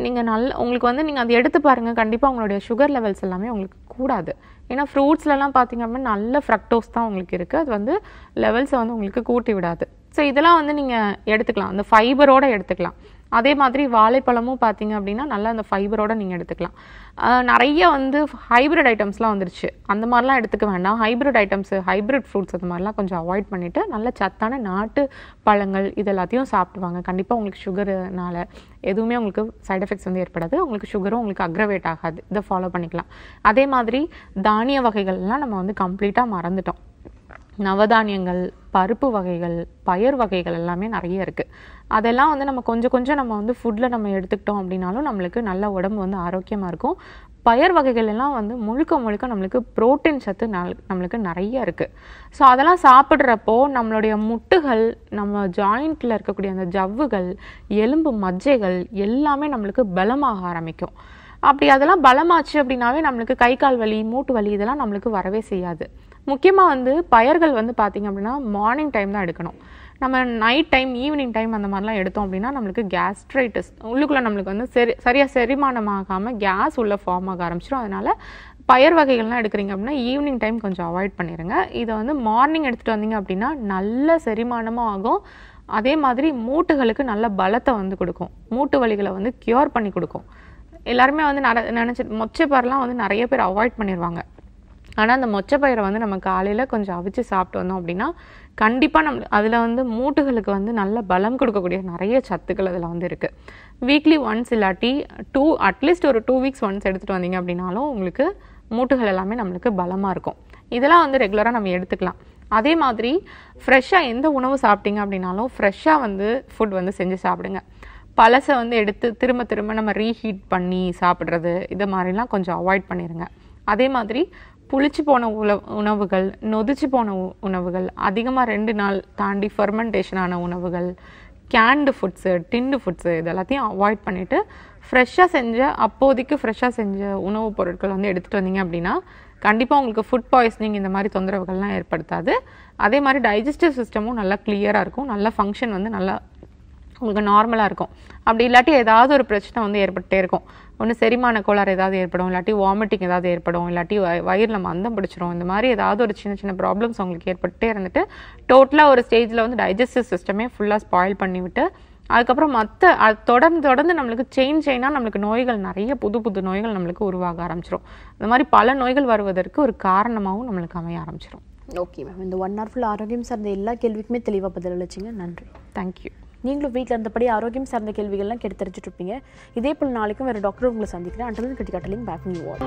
நீங்கள் நல்ல உங்களுக்கு வந்து நீங்கள் அதை எடுத்து பாருங்கள் கண்டிப்பாக உங்களுடைய சுகர் லெவல்ஸ் எல்லாமே உங்களுக்கு கூடாது ஏன்னா ஃப்ரூட்ஸ்லலாம் பார்த்திங்க அப்படின்னா நல்ல ஃப்ரக்டோஸ் தான் உங்களுக்கு இருக்குது அது வந்து லெவல்ஸை வந்து உங்களுக்கு கூட்டி விடாது ஸோ இதெல்லாம் வந்து நீங்கள் எடுத்துக்கலாம் அந்த ஃபைபரோடு எடுத்துக்கலாம் அதே மாதிரி வாழைப்பழமும் பார்த்தீங்க அப்படின்னா நல்லா அந்த ஃபைபரோடு நீங்கள் எடுத்துக்கலாம் நிறைய வந்து ஹைப்ரிட் ஐட்டம்ஸ்லாம் வந்துருச்சு அந்த மாதிரிலாம் எடுத்துக்க வேண்டாம் ஹைப்ரிட் ஐட்டம்ஸ் ஹைப்ரிட் ஃப்ரூட்ஸ் அந்த மாதிரிலாம் கொஞ்சம் அவாய்ட் பண்ணிவிட்டு நல்ல சத்தான நாட்டு பழங்கள் இது எல்லாத்தையும் சாப்பிடுவாங்க கண்டிப்பாக உங்களுக்கு சுகருனால எதுவுமே உங்களுக்கு சைட் எஃபெக்ட்ஸ் வந்து ஏற்படாது உங்களுக்கு சுகரும் உங்களுக்கு அக்ரவேட் ஆகாது இதை ஃபாலோ பண்ணிக்கலாம் அதே மாதிரி தானிய வகைகள்லாம் நம்ம வந்து கம்ப்ளீட்டாக மறந்துட்டோம் நவதானியங்கள் பருப்பு வகைகள் பயிர் வகைகள் எல்லாமே நிறைய இருக்குது அதெல்லாம் வந்து நம்ம கொஞ்சம் கொஞ்சம் நம்ம வந்து ஃபுட்டில் நம்ம எடுத்துக்கிட்டோம் அப்படின்னாலும் நம்மளுக்கு நல்ல உடம்பு வந்து ஆரோக்கியமாக இருக்கும் பயிர் வகைகள் எல்லாம் வந்து முழுக்க முழுக்க நம்மளுக்கு ப்ரோட்டீன் சத்து நம்மளுக்கு நிறைய இருக்குது ஸோ அதெல்லாம் சாப்பிட்றப்போ நம்மளுடைய முட்டுகள் நம்ம ஜாயிண்ட்டில் இருக்கக்கூடிய அந்த ஜவ்வுகள் எலும்பு மஜ்ஜைகள் எல்லாமே நம்மளுக்கு பலமாக ஆரம்பிக்கும் அப்படி அதெல்லாம் பலமாச்சு அப்படின்னாவே நம்மளுக்கு கை கால் வலி மூட்டு வலி இதெல்லாம் நம்மளுக்கு வரவே செய்யாது முக்கியமாக வந்து பயிர்கள் வந்து பார்த்திங்க அப்படின்னா மார்னிங் டைம் தான் எடுக்கணும் நம்ம நைட் டைம் ஈவினிங் டைம் அந்த மாதிரிலாம் எடுத்தோம் அப்படின்னா நம்மளுக்கு கேஸ்ட்ரைட்டஸ் உள்ளுக்குள்ளே நம்மளுக்கு வந்து சரி சரியாக செரிமானமாகாமல் கேஸ் உள்ளே ஃபார்ம் ஆக ஆரம்பிச்சிடும் அதனால் பயர் வகைகள்லாம் எடுக்கிறீங்க அப்படின்னா ஈவினிங் டைம் கொஞ்சம் அவாய்ட் பண்ணிடுங்க இதை வந்து மார்னிங் எடுத்துகிட்டு வந்தீங்க அப்படின்னா நல்ல செரிமானமும் ஆகும் அதே மாதிரி மூட்டுகளுக்கு நல்ல பலத்தை வந்து கொடுக்கும் மூட்டு வலிகளை வந்து க்யூர் பண்ணி கொடுக்கும் எல்லாருமே வந்து நிற நினச்சி மொச்சப்பாரெலாம் வந்து நிறைய பேர் அவாய்ட் பண்ணிடுவாங்க ஆனால் அந்த மொச்சப்பயிரை வந்து நம்ம காலையில் கொஞ்சம் அவிச்சு சாப்பிட்டு வந்தோம் அப்படின்னா கண்டிப்பாக நம்ம அதில் வந்து மூட்டுகளுக்கு வந்து நல்ல பலம் கொடுக்கக்கூடிய நிறைய சத்துக்கள் அதில் வந்து இருக்குது வீக்லி ஒன்ஸ் இல்லாட்டி டூ அட்லீஸ்ட் ஒரு டூ வீக்ஸ் ஒன்ஸ் எடுத்துகிட்டு வந்தீங்க அப்படின்னாலும் உங்களுக்கு மூட்டுகள் எல்லாமே நம்மளுக்கு பலமாக இருக்கும் இதெல்லாம் வந்து ரெகுலராக நம்ம எடுத்துக்கலாம் அதே மாதிரி ஃப்ரெஷ்ஷாக எந்த உணவு சாப்பிட்டீங்க அப்படின்னாலும் ஃப்ரெஷ்ஷாக வந்து ஃபுட் வந்து செஞ்சு சாப்பிடுங்க பழசை வந்து எடுத்து திரும்ப திரும்ப நம்ம ரீஹீட் பண்ணி சாப்பிட்றது இது மாதிரிலாம் கொஞ்சம் அவாய்ட் பண்ணிடுங்க அதே மாதிரி புளிச்சு போன உல உணவுகள் நொதிச்சு போன உணவுகள் அதிகமாக ரெண்டு நாள் தாண்டி ஆன உணவுகள் கேண்டு ஃபுட்ஸு டிண்டு ஃபுட்ஸு இது எல்லாத்தையும் அவாய்ட் பண்ணிவிட்டு ஃப்ரெஷ்ஷாக செஞ்ச அப்போதைக்கு ஃப்ரெஷ்ஷாக செஞ்ச உணவுப் பொருட்கள் வந்து எடுத்துகிட்டு வந்தீங்க அப்படின்னா கண்டிப்பாக உங்களுக்கு ஃபுட் பாய்சனிங் இந்த மாதிரி தொந்தரவுகள்லாம் ஏற்படுத்தாது அதே மாதிரி டைஜஸ்டிவ் சிஸ்டமும் நல்லா கிளியராக இருக்கும் நல்லா ஃபங்க்ஷன் வந்து நல்லா உங்களுக்கு நார்மலாக இருக்கும் அப்படி இல்லாட்டி ஏதாவது ஒரு பிரச்சனை வந்து ஏற்பட்டே இருக்கும் ஒன்று செரிமான கோளாறு ஏதாவது ஏற்படும் இல்லாட்டி வாமிட்டிங் ஏதாவது ஏற்படும் இல்லாட்டி வயிறில் மந்தம் பிடிச்சிரும் இந்த மாதிரி ஏதாவது ஒரு சின்ன சின்ன ப்ராப்ளம்ஸ் உங்களுக்கு ஏற்பட்டே இருந்துட்டு டோட்டலாக ஒரு ஸ்டேஜில் வந்து டைஜஸ்டிவ் சிஸ்டமே ஃபுல்லாக ஸ்பாயில் பண்ணிவிட்டு அதுக்கப்புறம் மற்ற அது தொடர்ந்து தொடர்ந்து நம்மளுக்கு செயின் செயினாக நம்மளுக்கு நோய்கள் நிறைய புது புது நோய்கள் நம்மளுக்கு உருவாக ஆரம்பிச்சிடும் இந்த மாதிரி பல நோய்கள் வருவதற்கு ஒரு காரணமாகவும் நம்மளுக்கு அமைய ஆரம்பிச்சிடும் ஓகே மேம் இந்த ஒன் ஹவர் ஃபுல் ஆரோக்கியம் சார்ந்த எல்லா கேள்விக்குமே தெளிவாக பதில் அளிச்சிங்க நன்றி தேங்க்யூ நீங்களும் வீட்டில் இருந்தபடி ஆரோக்கியம் சார்ந்த கேள்விகள்லாம் கேட்டு தெரிஞ்சுட்டு இருப்பீங்க இதே போல் நாளைக்கும் வேறு டாக்டர் உங்களை சந்திக்கிறேன் அண்டல் கிரிட்டிகாட்டலிங் பேக் நியூ வால்